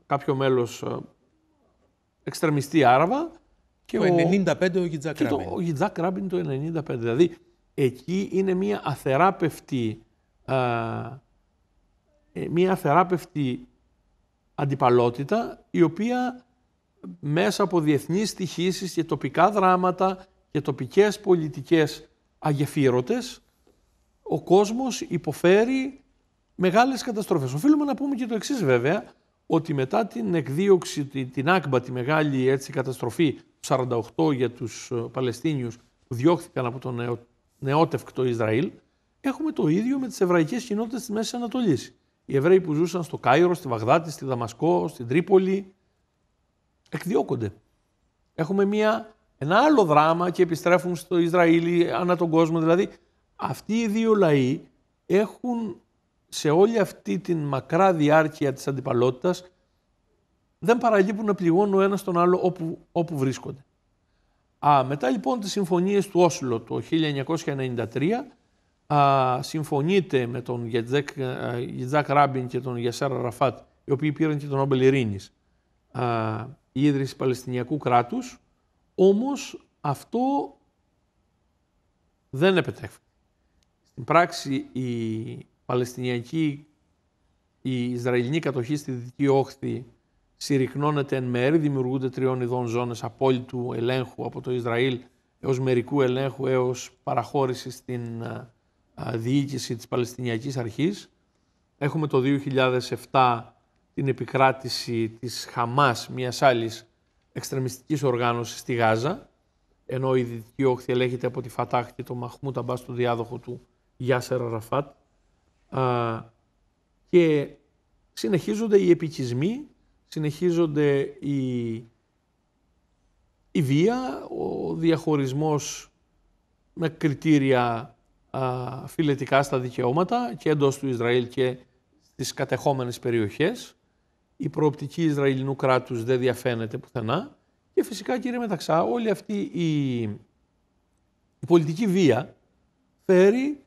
κάποιο μέλος α, εξτρεμιστή Άραβα. Και το 1995 ο Γιτζάκ Ράμπιν. Ο Γιτζάκ Ράμπιν το 95. Δηλαδή εκεί είναι μια αθεράπευτη, α, ε, μια αθεράπευτη αντιπαλότητα η οποία μέσα από διεθνείς στοιχήσεις και τοπικά δράματα και τοπικές πολιτικές αγεφύρωτες ο κόσμος υποφέρει μεγάλες καταστροφές. Οφείλουμε να πούμε και το εξής βέβαια, ότι μετά την εκδίωξη, την άκμπα, τη μεγάλη έτσι, καταστροφή του 48 για τους ε, Παλαιστίνιους που διώχθηκαν από το νεότευκτο Ισραήλ, έχουμε το ίδιο με τις εβραϊκές κοινότητες της Μέσης Ανατολής. Οι Εβραίοι που ζούσαν στο Κάιρο, στη Βαγδάτη, στη Δαμασκό, στην Τρίπολη, εκδιώκονται. Έχουμε μια, ένα άλλο δράμα και επιστρέφουν στο Ισραήλ ανά τον κόσμο. Δηλαδή αυτοί οι δύο λαοί έχουν σε όλη αυτή την μακρά διάρκεια της αντιπαλότητας δεν παραλείπουν να πληγώνουν ο ένας τον άλλο όπου, όπου βρίσκονται. Α, μετά λοιπόν τις συμφωνίες του Όσλο το 1993 α, συμφωνείται με τον Γιτζάκ Ράμπιν και τον Γιασέρα Ραφάτ οι οποίοι πήραν και τον Νόμπελ Ειρήνης η ίδρυση Παλαιστινιακού κράτους όμως αυτό δεν επετέφθη. Στην πράξη η Παλαιστινιακή, η Ισραηλινή κατοχή στη Δυτική Όχθη συρρυκνώνεται εν μέρη, δημιουργούνται τριών ειδών ζώνες απόλυτου ελέγχου από το Ισραήλ έως μερικού ελέγχου έως παραχώρηση στην ε, ε, διοίκηση της Παλαιστινιακής Αρχής. Έχουμε το 2007 την επικράτηση της Χαμάς, μιας άλλης εξτρεμιστικής οργάνωσης στη Γάζα, ενώ η Δυτική Όχθη ελέγχεται από τη Φατάχ και Μαχμούτα Μπάς, διάδοχο του Γιάσερ Αραφάτ και συνεχίζονται οι επικισμοί, συνεχίζονται η, η βία, ο διαχωρισμός με κριτήρια α, φιλετικά στα δικαιώματα και εντός του Ισραήλ και στις κατεχόμενες περιοχές. Η προοπτική Ισραηλινού κράτους δεν διαφαίνεται πουθενά. Και φυσικά κύριε Μεταξά όλη αυτή η, η πολιτική βία φέρει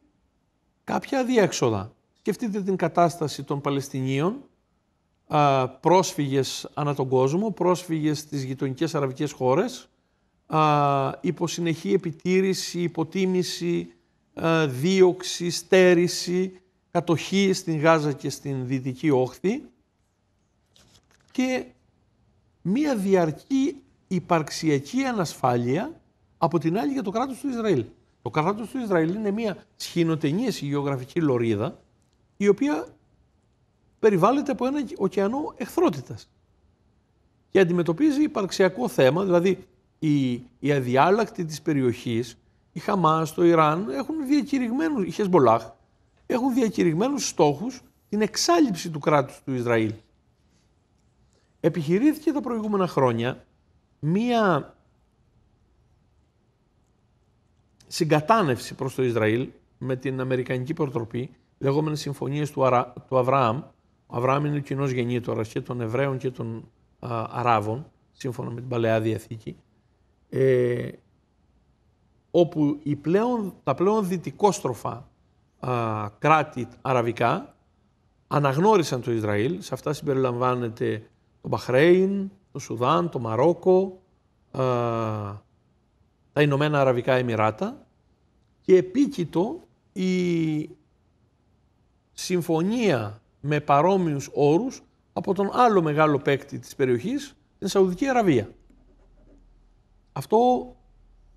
κάποια αδιέξοδα. Σκεφτείτε την κατάσταση των Παλαιστινίων, πρόσφυγες ανά τον κόσμο, πρόσφυγες στις γειτονικές αραβικές χώρες, υποσυνεχή επιτήρηση, υποτίμηση, δίωξη, στέρηση, κατοχή στην Γάζα και στην Δυτική Όχθη και μία διαρκή υπαρξιακή ανασφάλεια από την άλλη για το κράτος του Ισραήλ. Το κράτος του Ισραήλ είναι μια σχηνοτενή γεωγραφική λωρίδα η οποία περιβάλλεται από ένα ωκεανό εχθρότητας. Και αντιμετωπίζει υπαρξιακό θέμα, δηλαδή οι, οι αδιάλακτοι της περιοχής, η Χαμάς, το Ιράν, έχουν διακηρυγμένους, η έχουν διακηρυγμένους στόχους την εξάλληψη του κράτους του Ισραήλ. Επιχειρήθηκε τα προηγούμενα χρόνια μία συγκατάνευση προς το Ισραήλ με την Αμερικανική προτροπή, λεγόμενες συμφωνίες του, του Αβραάμ. Ο Αβραάμ είναι ο κοινός γεννήτορας και των Εβραίων και των Αράβων, σύμφωνα με την Παλαιά Διαθήκη, ε, όπου η πλέον, τα πλέον δυτικόστροφα α, κράτη αραβικά αναγνώρισαν το Ισραήλ. Σε αυτά συμπεριλαμβάνεται το Μπαχρέιν, το Σουδάν, το Μαρόκο, α, τα Ηνωμένα Αραβικά Εμμυράτα και επίκειτο η συμφωνία με παρόμοιους όρους από τον άλλο μεγάλο παίκτη της περιοχής, την Σαουδική Αραβία. Αυτό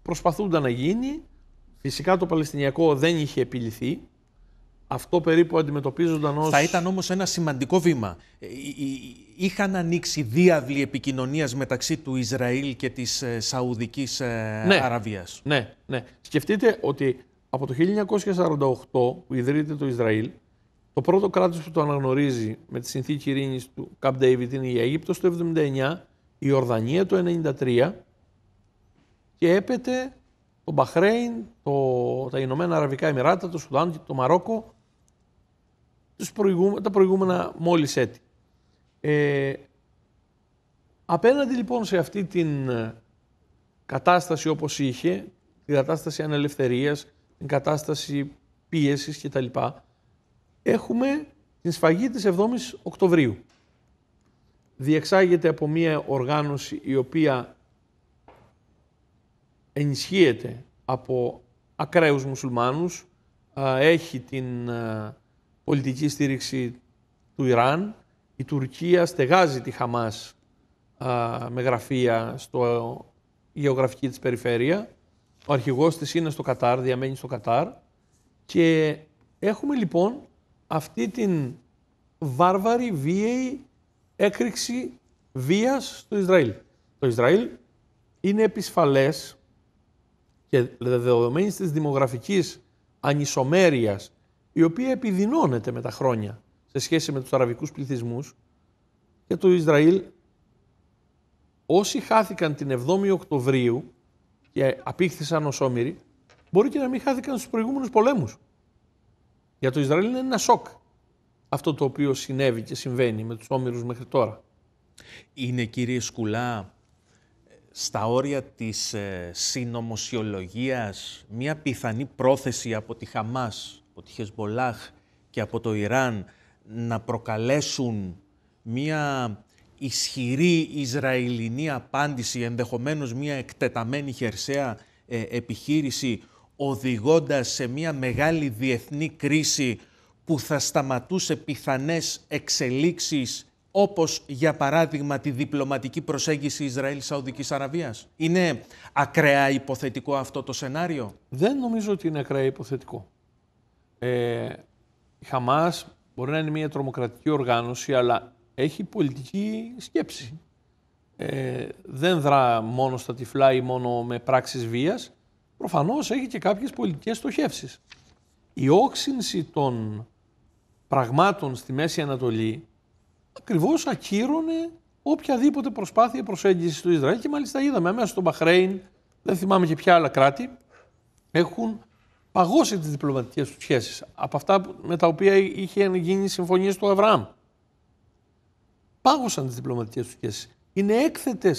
προσπαθούνταν να γίνει. Φυσικά το Παλαιστινιακό δεν είχε επιληθεί αυτό περίπου αντιμετωπίζονταν ως... Θα ήταν όμως ένα σημαντικό βήμα. Ε, ε, ε, είχαν ανοίξει διάβλη επικοινωνίας μεταξύ του Ισραήλ και της Σαουδικής ναι, Αραβίας. Ναι, ναι. Σκεφτείτε ότι από το 1948 που ιδρύεται το Ισραήλ, το πρώτο κράτος που το αναγνωρίζει με τη συνθήκη ειρήνης του Καμπ Ντέιβιτ είναι η Αίγυπτος το 1979, η Ορδανία το 1993 και έπεται το Μπαχρέιν, το, τα Ηνωμένα Αραβικά Εμμυράτα, το Σουδάν και το Μαρόκο τους τα προηγούμενα μόλις έτη. Ε, απέναντι λοιπόν σε αυτή την ε, κατάσταση όπως είχε, την κατάσταση ανελευθερίας, την κατάσταση πίεσης κτλ. Έχουμε την σφαγή της 7ης Οκτωβρίου. Διεξάγεται από μια οργάνωση η οποία ενισχύεται από ακραίους μουσουλμάνους, έχει την ε, πολιτική στήριξη του Ιράν. Η Τουρκία στεγάζει τη Χαμάς α, με γραφεία στο γεωγραφική της περιφέρεια. Ο αρχηγός της είναι στο Κατάρ, διαμένει στο Κατάρ. Και έχουμε λοιπόν αυτή την βάρβαρη, βίαιη έκρηξη βίας στο Ισραήλ. Το Ισραήλ είναι επισφαλές και δεδομένης της δημογραφικής ανισομέρειας η οποία επιδεινώνεται με τα χρόνια σε σχέση με τους αραβικούς πληθυσμούς και το Ισραήλ όσοι χάθηκαν την 7η Οκτωβρίου και απήχθησαν ως όμοιροι μπορεί και να μην χάθηκαν στους προηγούμενους πολέμους. Για το Ισραήλ είναι ένα σοκ αυτό το οποίο συνέβη και συμβαίνει με τους όμοιρους μέχρι τώρα. Είναι κύριε Σκουλά στα όρια της ε, μια πιθανή πρόθεση από τη Χαμάς από τη Χεσμολάχ και από το Ιράν να προκαλέσουν μία ισχυρή Ισραηλινή απάντηση, ενδεχομένως μία εκτεταμένη χερσαία ε, επιχείρηση, οδηγώντας σε μία μεγάλη διεθνή κρίση που θα σταματούσε πιθανές εξελίξεις όπως για παράδειγμα τη διπλωματική προσέγγιση Ισραήλ-Σαουδικής Αραβίας. Είναι ακραία υποθετικό αυτό το σενάριο? Δεν νομίζω ότι είναι ακραία υποθετικό ε, η Χαμάς μπορεί να είναι μια τρομοκρατική οργάνωση, αλλά έχει πολιτική σκέψη. Ε, δεν δρά μόνο στα τυφλά ή μόνο με πράξεις βίας. Προφανώς έχει και κάποιες πολιτικές στοχεύσεις. Η όξυνση των πραγμάτων στη Μέση Ανατολή ακριβώς ακύρωνε οποιαδήποτε προσπάθεια προσέγγισης του Ισραήλ και μάλιστα είδαμε μέσα στο Μπαχρέιν, δεν θυμάμαι και ποια άλλα κράτη, έχουν παγώσει τις διπλωματικές τους σχέσεις από αυτά με τα οποία είχε γίνει συμφωνίες του Αβραάμ. Πάγωσαν τις διπλωματικές τους σχέσεις. Είναι έκθετες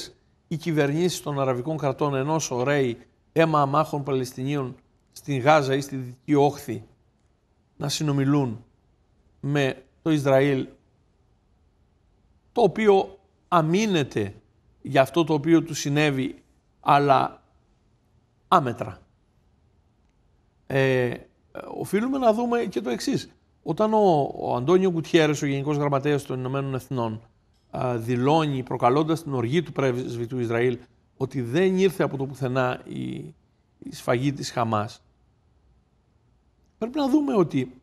οι κυβερνήσεις των αραβικών κρατών ενός ωραίοι αίμα αμάχων Παλαιστινίων στην Γάζα ή στη Δυτική Όχθη να συνομιλούν με το Ισραήλ το οποίο αμήνεται για αυτό το οποίο του συνέβη αλλά άμετρα ε, οφείλουμε να δούμε και το εξής. Όταν ο, ο Αντώνιο Γκουτιέρες, ο Γενικός Γραμματέας των Ηνωμένων Εθνών, δηλώνει, προκαλώντας την οργή του πρέσβη του Ισραήλ, ότι δεν ήρθε από το πουθενά η, σφαγή της Χαμάς, πρέπει να δούμε ότι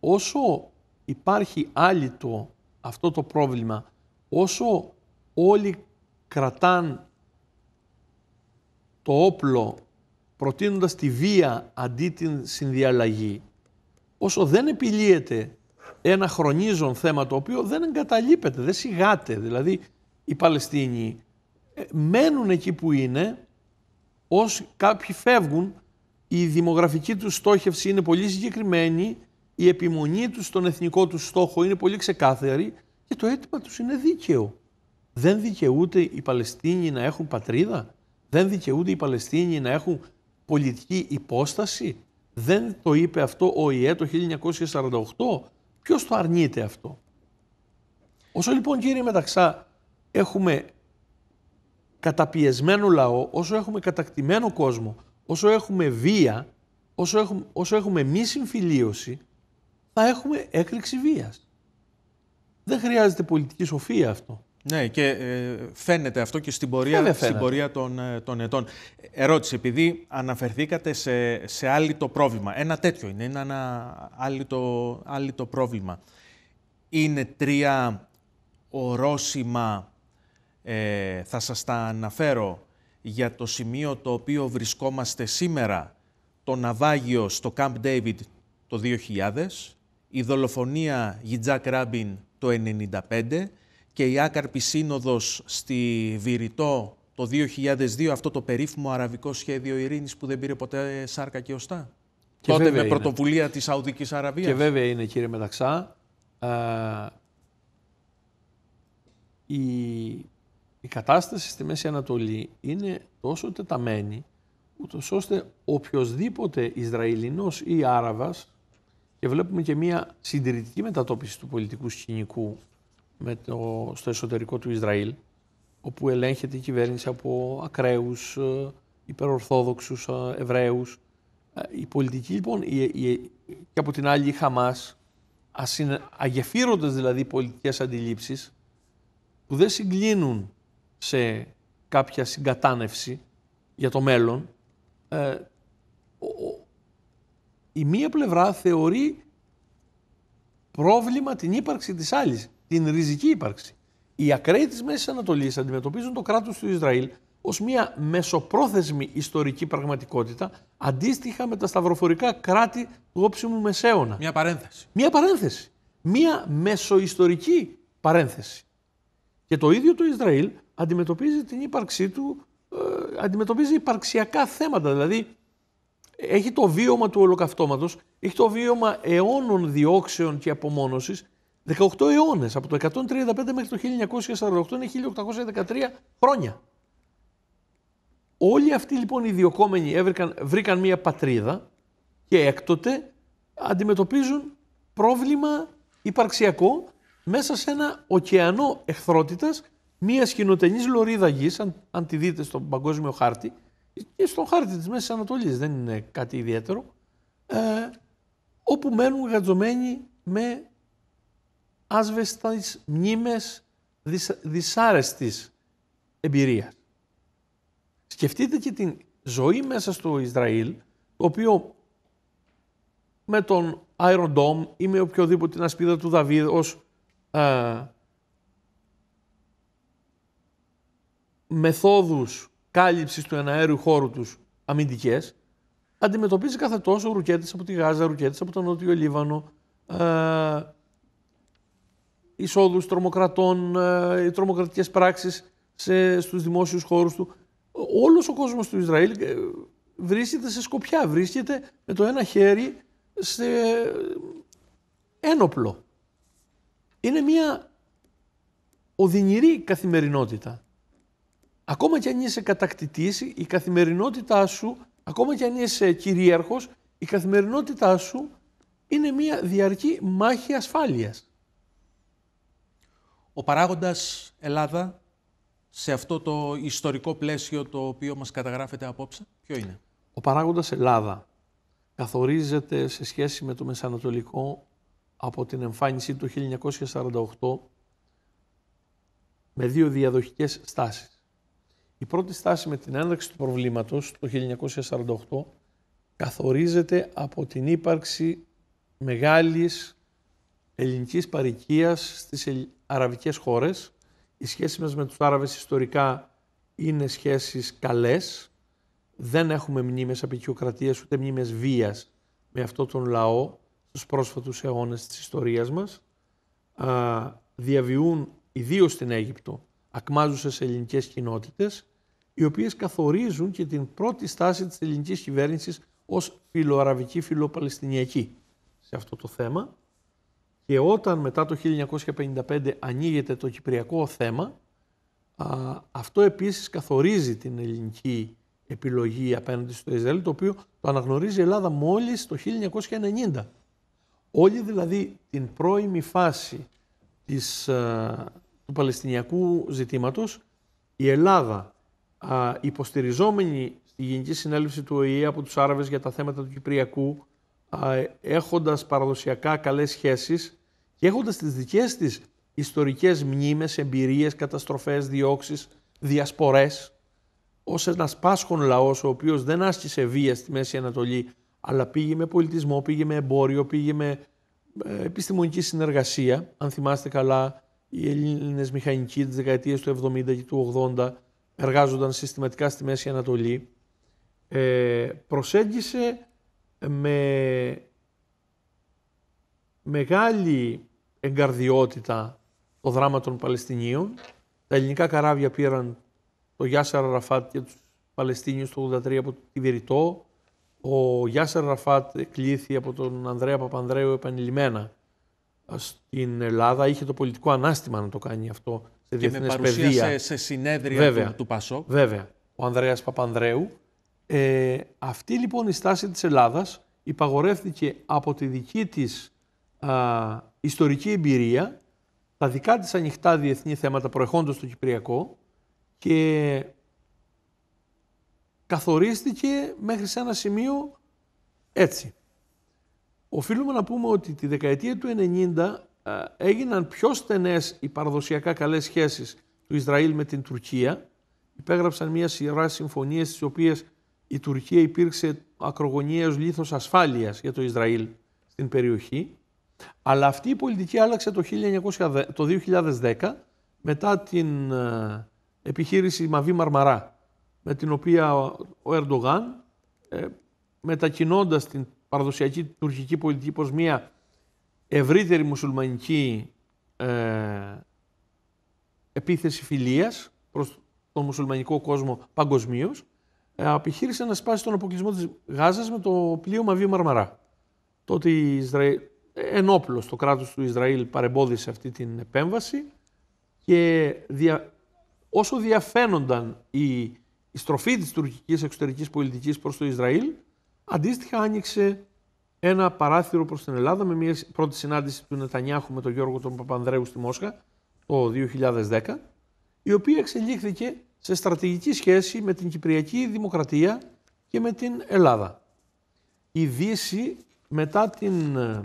όσο υπάρχει άλυτο αυτό το πρόβλημα, όσο όλοι κρατάν το όπλο προτείνοντας τη βία αντί την συνδιαλλαγή, όσο δεν επιλύεται ένα χρονίζον θέμα το οποίο δεν εγκαταλείπεται, δεν σιγάται. Δηλαδή οι Παλαιστίνοι ε, μένουν εκεί που είναι, ως κάποιοι φεύγουν, η δημογραφική τους στόχευση είναι πολύ συγκεκριμένη, η επιμονή τους στον εθνικό τους στόχο είναι πολύ ξεκάθαρη και το αίτημα τους είναι δίκαιο. Δεν δικαιούται οι Παλαιστίνοι να έχουν πατρίδα, δεν δικαιούνται οι Παλαιστίνοι να έχουν πολιτική υπόσταση. Δεν το είπε αυτό ο ΙΕ το 1948. Ποιος το αρνείται αυτό. Όσο λοιπόν κύριε Μεταξά έχουμε καταπιεσμένο λαό, όσο έχουμε κατακτημένο κόσμο, όσο έχουμε βία, όσο έχουμε, όσο έχουμε μη συμφιλίωση, θα έχουμε έκρηξη βίας. Δεν χρειάζεται πολιτική σοφία αυτό. Ναι, και ε, φαίνεται αυτό και στην πορεία, πορεία των, ε, των, ετών. Ερώτηση, επειδή αναφερθήκατε σε, σε άλυτο πρόβλημα. Ένα τέτοιο είναι, είναι ένα άλυτο, το πρόβλημα. Είναι τρία ορόσημα, ε, θα σας τα αναφέρω, για το σημείο το οποίο βρισκόμαστε σήμερα, το ναυάγιο στο Camp David το 2000, η δολοφονία Γιτζάκ Ράμπιν το 1995 και η άκαρπη σύνοδος στη Βηρητό το 2002, αυτό το περίφημο αραβικό σχέδιο ειρήνης που δεν πήρε ποτέ σάρκα και οστά. Και Τότε με πρωτοβουλία της Σαουδικής Αραβίας. Και βέβαια είναι κύριε Μεταξά, α, η, η κατάσταση στη Μέση Ανατολή είναι τόσο τεταμένη, ούτως ώστε οποιοδήποτε Ισραηλινός ή Άραβας, και βλέπουμε και μια συντηρητική μετατόπιση του πολιτικού σκηνικού με το, στο εσωτερικό του Ισραήλ, όπου ελέγχεται η κυβέρνηση από ακραίους, ε, υπερορθόδοξους ε, Εβραίους. Ε, η πολιτική λοιπόν, και από την άλλη η Χαμάς, αγεφύροντας δηλαδή πολιτικές αντιλήψεις, που δεν συγκλίνουν σε κάποια συγκατάνευση για το μέλλον, ο, η μία πλευρά θεωρεί πρόβλημα την ύπαρξη της άλλης την ριζική ύπαρξη. Οι ακραίοι της Μέσης Ανατολής αντιμετωπίζουν το κράτος του Ισραήλ ως μια μεσοπρόθεσμη ιστορική πραγματικότητα αντίστοιχα με τα σταυροφορικά κράτη του όψιμου Μεσαίωνα. Μια παρένθεση. Μια παρένθεση. Μια μεσοϊστορική παρένθεση. Και το ίδιο το Ισραήλ αντιμετωπίζει την ύπαρξή του, ε, αντιμετωπίζει υπαρξιακά θέματα. Δηλαδή έχει το βίωμα του ολοκαυτώματος έχει το βίωμα αιώνων διώξεων και απομόνωσης 18 αιώνες, από το 135 μέχρι το 1948 είναι 1813 χρόνια. Όλοι αυτοί λοιπόν οι διοκόμενοι βρήκαν μία πατρίδα και έκτοτε αντιμετωπίζουν πρόβλημα υπαρξιακό μέσα σε ένα ωκεανό εχθρότητας μίας σκηνοτενή λωρίδα γης, αν, τη δείτε στον παγκόσμιο χάρτη, και στον χάρτη της Μέσης Ανατολής, δεν είναι κάτι ιδιαίτερο, ε, όπου μένουν γατζωμένοι με άσβεστας μνήμες δυσ, δυσάρεστης εμπειρίας. Σκεφτείτε και την ζωή μέσα στο Ισραήλ, το οποίο με τον Iron Dome ή με οποιοδήποτε την ασπίδα του Δαβίδ ως α, ε, μεθόδους κάλυψης του εναέριου χώρου τους αμυντικές, αντιμετωπίζει κάθε τόσο ρουκέτες από τη Γάζα, ρουκέτες από τον Νότιο Λίβανο, α, ε, εισόδους τρομοκρατών, ε, οι τρομοκρατικές πράξεις σε, στους δημόσιους χώρους του. Όλος ο κόσμος του Ισραήλ ε, βρίσκεται σε σκοπιά, βρίσκεται με το ένα χέρι σε ένοπλο. Είναι μια οδυνηρή καθημερινότητα. Ακόμα κι αν είσαι κατακτητής, η καθημερινότητά σου, ακόμα κι αν είσαι κυρίαρχος, η καθημερινότητά σου είναι μια διαρκή μάχη ασφάλειας. Ο παράγοντας Ελλάδα σε αυτό το ιστορικό πλαίσιο το οποίο μας καταγράφεται απόψε, ποιο είναι. Ο παράγοντας Ελλάδα καθορίζεται σε σχέση με το Μεσανατολικό από την εμφάνισή του 1948 με δύο διαδοχικές στάσεις. Η πρώτη στάση με την έναρξη του προβλήματος το 1948 καθορίζεται από την ύπαρξη μεγάλης ελληνικής παροικίας στις αραβικές χώρες. Οι σχέσεις μας με τους Άραβες ιστορικά είναι σχέσεις καλές. Δεν έχουμε μνήμες απεικιοκρατίας ούτε μνήμες βίας με αυτό τον λαό στους πρόσφατους αιώνες της ιστορίας μας. Α, διαβιούν ιδίως στην Αίγυπτο ακμάζουσες ελληνικές κοινότητες οι οποίες καθορίζουν και την πρώτη στάση της ελληνικής κυβέρνησης ως φιλοαραβική, φιλοπαλαιστινιακή σε αυτό το θέμα. Και όταν μετά το 1955 ανοίγεται το κυπριακό θέμα, α, αυτό επίσης καθορίζει την ελληνική επιλογή απέναντι στο Ισραήλ, το οποίο το αναγνωρίζει η Ελλάδα μόλις το 1990. Όλη δηλαδή την πρώιμη φάση της, του Παλαιστινιακού ζητήματος, η Ελλάδα α, υποστηριζόμενη στη Γενική Συνέλευση του ΟΗΕ από τους Άραβες για τα θέματα του Κυπριακού, έχοντας παραδοσιακά καλές σχέσεις και έχοντας τις δικές της ιστορικές μνήμες, εμπειρίες, καταστροφές, διώξεις, διασπορές, ως ένας πάσχων λαός ο οποίος δεν άσκησε βία στη Μέση Ανατολή, αλλά πήγε με πολιτισμό, πήγε με εμπόριο, πήγε με ε, επιστημονική συνεργασία. Αν θυμάστε καλά, οι Έλληνες μηχανικοί τις δεκαετίες του 70 και του 80 εργάζονταν συστηματικά στη Μέση Ανατολή. Ε, προσέγγισε με μεγάλη εγκαρδιότητα το δράμα των Παλαιστινίων. Τα ελληνικά καράβια πήραν το Γιάσερ Ραφάτ και τους Παλαιστίνιους το 1983 από το Βηρητό. Ο Γιάσερ Ραφάτ κλήθη από τον Ανδρέα Παπανδρέου επανειλημμένα στην Ελλάδα. Είχε το πολιτικό ανάστημα να το κάνει αυτό σε διεθνές παιδεία. Και με παρουσία σε, συνέδρια του, του Πασό. Βέβαια. Ο Ανδρέας Παπανδρέου. Ε, αυτή λοιπόν η στάση της Ελλάδας υπαγορεύτηκε από τη δική της ιστορική εμπειρία τα δικά της ανοιχτά διεθνή θέματα προεχόντως το Κυπριακό και καθορίστηκε μέχρι σε ένα σημείο έτσι. Οφείλουμε να πούμε ότι τη δεκαετία του 90 έγιναν πιο στενές οι παραδοσιακά καλές σχέσεις του Ισραήλ με την Τουρκία. Υπέγραψαν μια σειρά συμφωνίες στις οποίες η Τουρκία υπήρξε ακρογωνιαίος λίθος ασφάλειας για το Ισραήλ στην περιοχή. Αλλά αυτή η πολιτική άλλαξε το, το 2010 μετά την ε, επιχείρηση Μαβί Μαρμαρά με την οποία ο Ερντογάν ε, μετακινώντας την παραδοσιακή τουρκική πολιτική προς μια ευρύτερη μουσουλμανική ε, επίθεση φιλίας προς τον μουσουλμανικό κόσμο παγκοσμίως, επιχείρησε να σπάσει τον αποκλεισμό της Γάζας με το πλοίο Μαβίου Μαρμαρά. Τότε ότι ενόπλο το κράτος του Ισραήλ παρεμπόδισε αυτή την επέμβαση και όσο διαφαίνονταν η, η στροφή της τουρκικής εξωτερικής πολιτικής προς το Ισραήλ, αντίστοιχα άνοιξε ένα παράθυρο προς την Ελλάδα με μια πρώτη συνάντηση του Νετανιάχου με τον Γιώργο τον Παπανδρέου στη Μόσχα το 2010, η οποία εξελίχθηκε σε στρατηγική σχέση με την Κυπριακή Δημοκρατία και με την Ελλάδα. Η Δύση μετά την ε,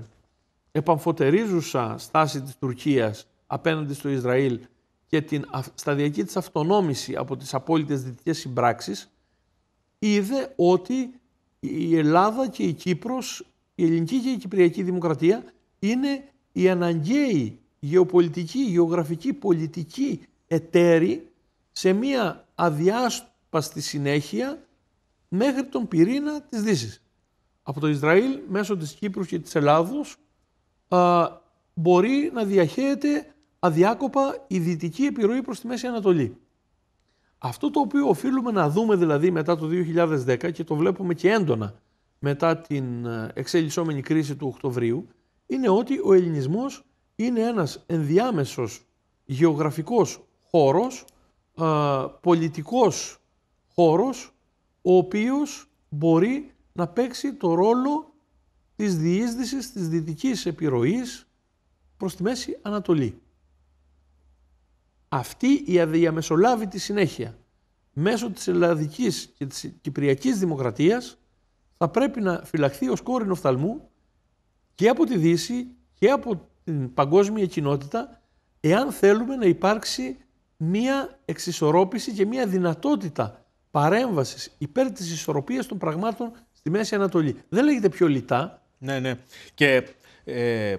επαμφωτερίζουσα στάση της Τουρκίας απέναντι στο Ισραήλ και την σταδιακή της αυτονόμηση από τις απόλυτες δυτικές συμπράξεις, είδε ότι η Ελλάδα και η Κύπρος, η ελληνική και η κυπριακή δημοκρατία, είναι η αναγκαίοι γεωπολιτική, γεωγραφική πολιτική εταίροι σε μία αδιάσπαστη συνέχεια μέχρι τον πυρήνα της Δύσης. Από το Ισραήλ μέσω της Κύπρου και της Ελλάδος μπορεί να διαχέεται αδιάκοπα η δυτική επιρροή προς τη Μέση Ανατολή. Αυτό το οποίο οφείλουμε να δούμε δηλαδή μετά το 2010 και το βλέπουμε και έντονα μετά την ε, εξελισσόμενη κρίση του Οκτωβρίου είναι ότι ο ελληνισμός είναι ένας ενδιάμεσος γεωγραφικός χώρος πολιτικός χώρος ο οποίος μπορεί να παίξει το ρόλο της διείσδυσης της δυτικής επιρροής προς τη Μέση Ανατολή. Αυτή η αδιαμεσολάβητη συνέχεια μέσω της ελλαδικής και της κυπριακής δημοκρατίας θα πρέπει να φυλαχθεί ως κόρηνο φθαλμού και από τη Δύση και από την παγκόσμια κοινότητα εάν θέλουμε να υπάρξει μία εξισορρόπηση και μία δυνατότητα παρέμβασης υπέρ της ισορροπίας των πραγμάτων στη Μέση Ανατολή. Δεν λέγεται πιο λιτά. Ναι, ναι. Και ε,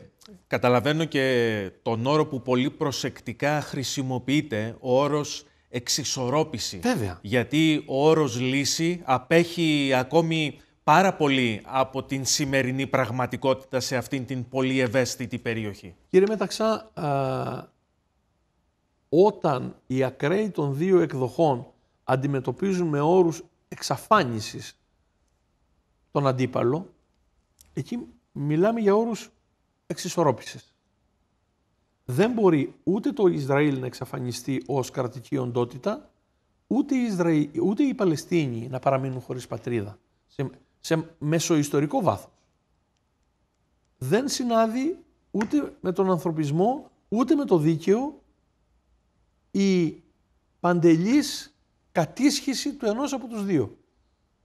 καταλαβαίνω και τον όρο που πολύ προσεκτικά χρησιμοποιείται, ο όρος εξισορρόπηση. Βέβαια. Γιατί ο όρος λύση απέχει ακόμη πάρα πολύ από την σημερινή πραγματικότητα σε αυτήν την πολύ ευαίσθητη περιοχή. Κύριε Μεταξά, α, όταν οι ακραίοι των δύο εκδοχών αντιμετωπίζουν με όρους εξαφάνισης τον αντίπαλο, εκεί μιλάμε για όρους εξισορρόπησης. Δεν μπορεί ούτε το Ισραήλ να εξαφανιστεί ως κρατική οντότητα, ούτε οι, ούτε οι Παλαιστίνοι να παραμείνουν χωρίς πατρίδα, σε, σε μεσοϊστορικό βάθος. Δεν συνάδει ούτε με τον ανθρωπισμό, ούτε με το δίκαιο, η παντελής κατήσχηση του ενός από τους δύο.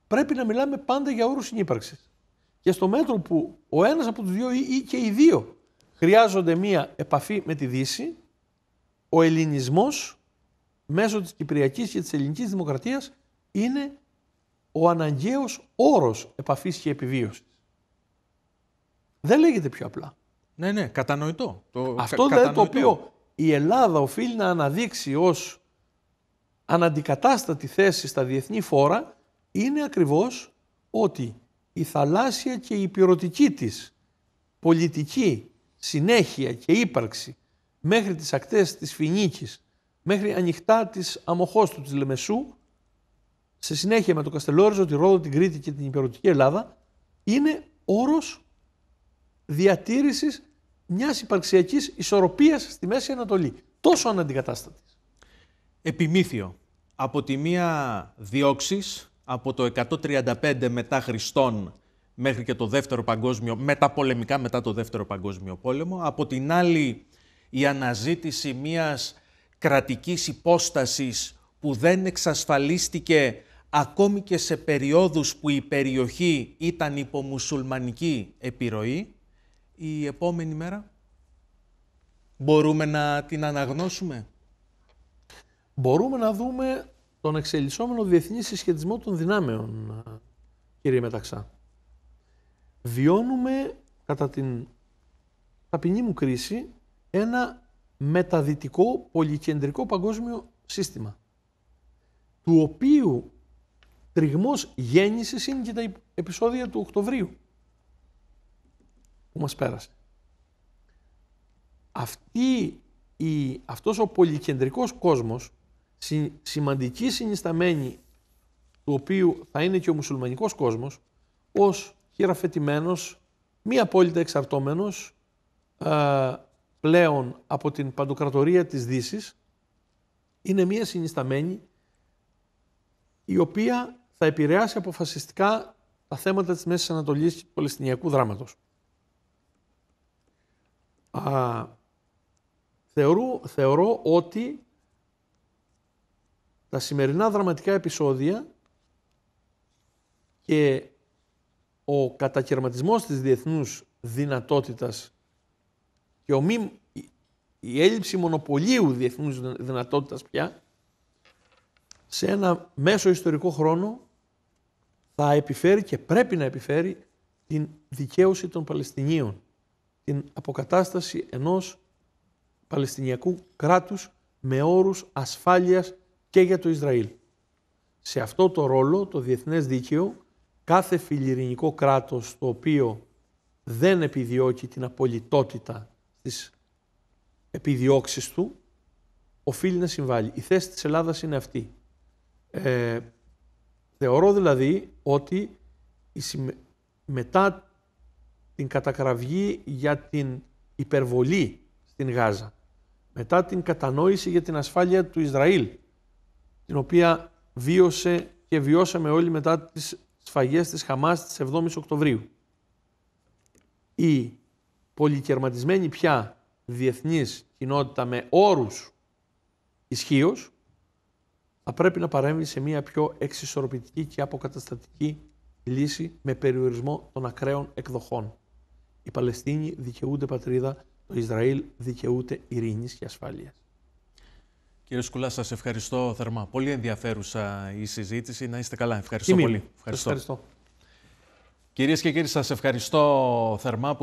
Πρέπει να μιλάμε πάντα για όρους συνύπαρξης. Και στο μέτρο που ο ένας από τους δύο ή και οι δύο χρειάζονται μία επαφή με τη Δύση, ο ελληνισμός μέσω της Κυπριακής και της ελληνικής δημοκρατίας είναι ο αναγκαίος όρος επαφής και επιβίωσης. Δεν λέγεται πιο απλά. Ναι, ναι, κατανοητό. Αυτό δεν δηλαδή το οποίο η Ελλάδα οφείλει να αναδείξει ως αναντικατάστατη θέση στα διεθνή φόρα είναι ακριβώς ότι η θαλάσσια και η πυροτική της πολιτική συνέχεια και ύπαρξη μέχρι τις ακτές της Φινίκης, μέχρι ανοιχτά της Αμοχώστου της Λεμεσού, σε συνέχεια με το Καστελόριζο, τη Ρόδο, την Κρήτη και την υπηρετική Ελλάδα, είναι όρος διατήρησης μιας υπαρξιακής ισορροπίας στη Μέση Ανατολή. Τόσο αναντικατάστατης. Επιμήθειο. Από τη μία διώξεις από το 135 μετά Χριστόν μέχρι και το δεύτερο παγκόσμιο, μεταπολεμικά μετά το δεύτερο παγκόσμιο πόλεμο. Από την άλλη η αναζήτηση μιας κρατικής υπόστασης που δεν εξασφαλίστηκε ακόμη και σε περιόδους που η περιοχή ήταν υπό μουσουλμανική επιρροή η επόμενη μέρα. Μπορούμε να την αναγνώσουμε. Μπορούμε να δούμε τον εξελισσόμενο διεθνή συσχετισμό των δυνάμεων, κύριε Μεταξά. Βιώνουμε κατά την ταπεινή μου κρίση ένα μεταδυτικό πολυκεντρικό παγκόσμιο σύστημα του οποίου τριγμός γέννησης είναι και τα επεισόδια του Οκτωβρίου που πέρασε. Αυτή η, αυτός ο πολυκεντρικός κόσμος, συ, σημαντική συνισταμένη του οποίου θα είναι και ο μουσουλμανικός κόσμος, ως χειραφετημένος, μη απόλυτα εξαρτώμενος, ε, πλέον από την παντοκρατορία της δύσης είναι μία συνισταμένη η οποία θα επηρεάσει αποφασιστικά τα θέματα της Μέσης Ανατολής και του Παλαιστινιακού δράματος α, θεωρώ, ότι τα σημερινά δραματικά επεισόδια και ο κατακαιρματισμός της διεθνούς δυνατότητας και ο μη, η έλλειψη μονοπωλίου διεθνούς δυνατότητας πια σε ένα μέσο ιστορικό χρόνο θα επιφέρει και πρέπει να επιφέρει την δικαίωση των Παλαιστινίων την αποκατάσταση ενός Παλαιστινιακού κράτους με όρους ασφάλειας και για το Ισραήλ. Σε αυτό το ρόλο το διεθνές δίκαιο κάθε φιλιρινικό κράτος το οποίο δεν επιδιώκει την απολυτότητα στις επιδιώξεις του οφείλει να συμβάλλει. Η θέση της Ελλάδας είναι αυτή. Ε, θεωρώ δηλαδή ότι η μετά την κατακραυγή για την υπερβολή στην Γάζα. Μετά την κατανόηση για την ασφάλεια του Ισραήλ, την οποία βίωσε και βιώσαμε όλοι μετά τις σφαγές της Χαμάς της 7 Οκτωβρίου. Η πολυκερματισμένη πια διεθνής κοινότητα με όρους ισχύως, θα πρέπει να παρέμβει σε μια πιο εξισορροπητική και αποκαταστατική λύση με περιορισμό των ακραίων εκδοχών. Οι Παλαιστίνοι δικαιούνται πατρίδα, το Ισραήλ δικαιούται ειρήνης και ασφάλειας. Κύριε Σκουλά, σας ευχαριστώ θερμά. Πολύ ενδιαφέρουσα η συζήτηση. Να είστε καλά. Ευχαριστώ πολύ. Ευχαριστώ. ευχαριστώ. Κυρίες και κύριοι, σας ευχαριστώ θερμά.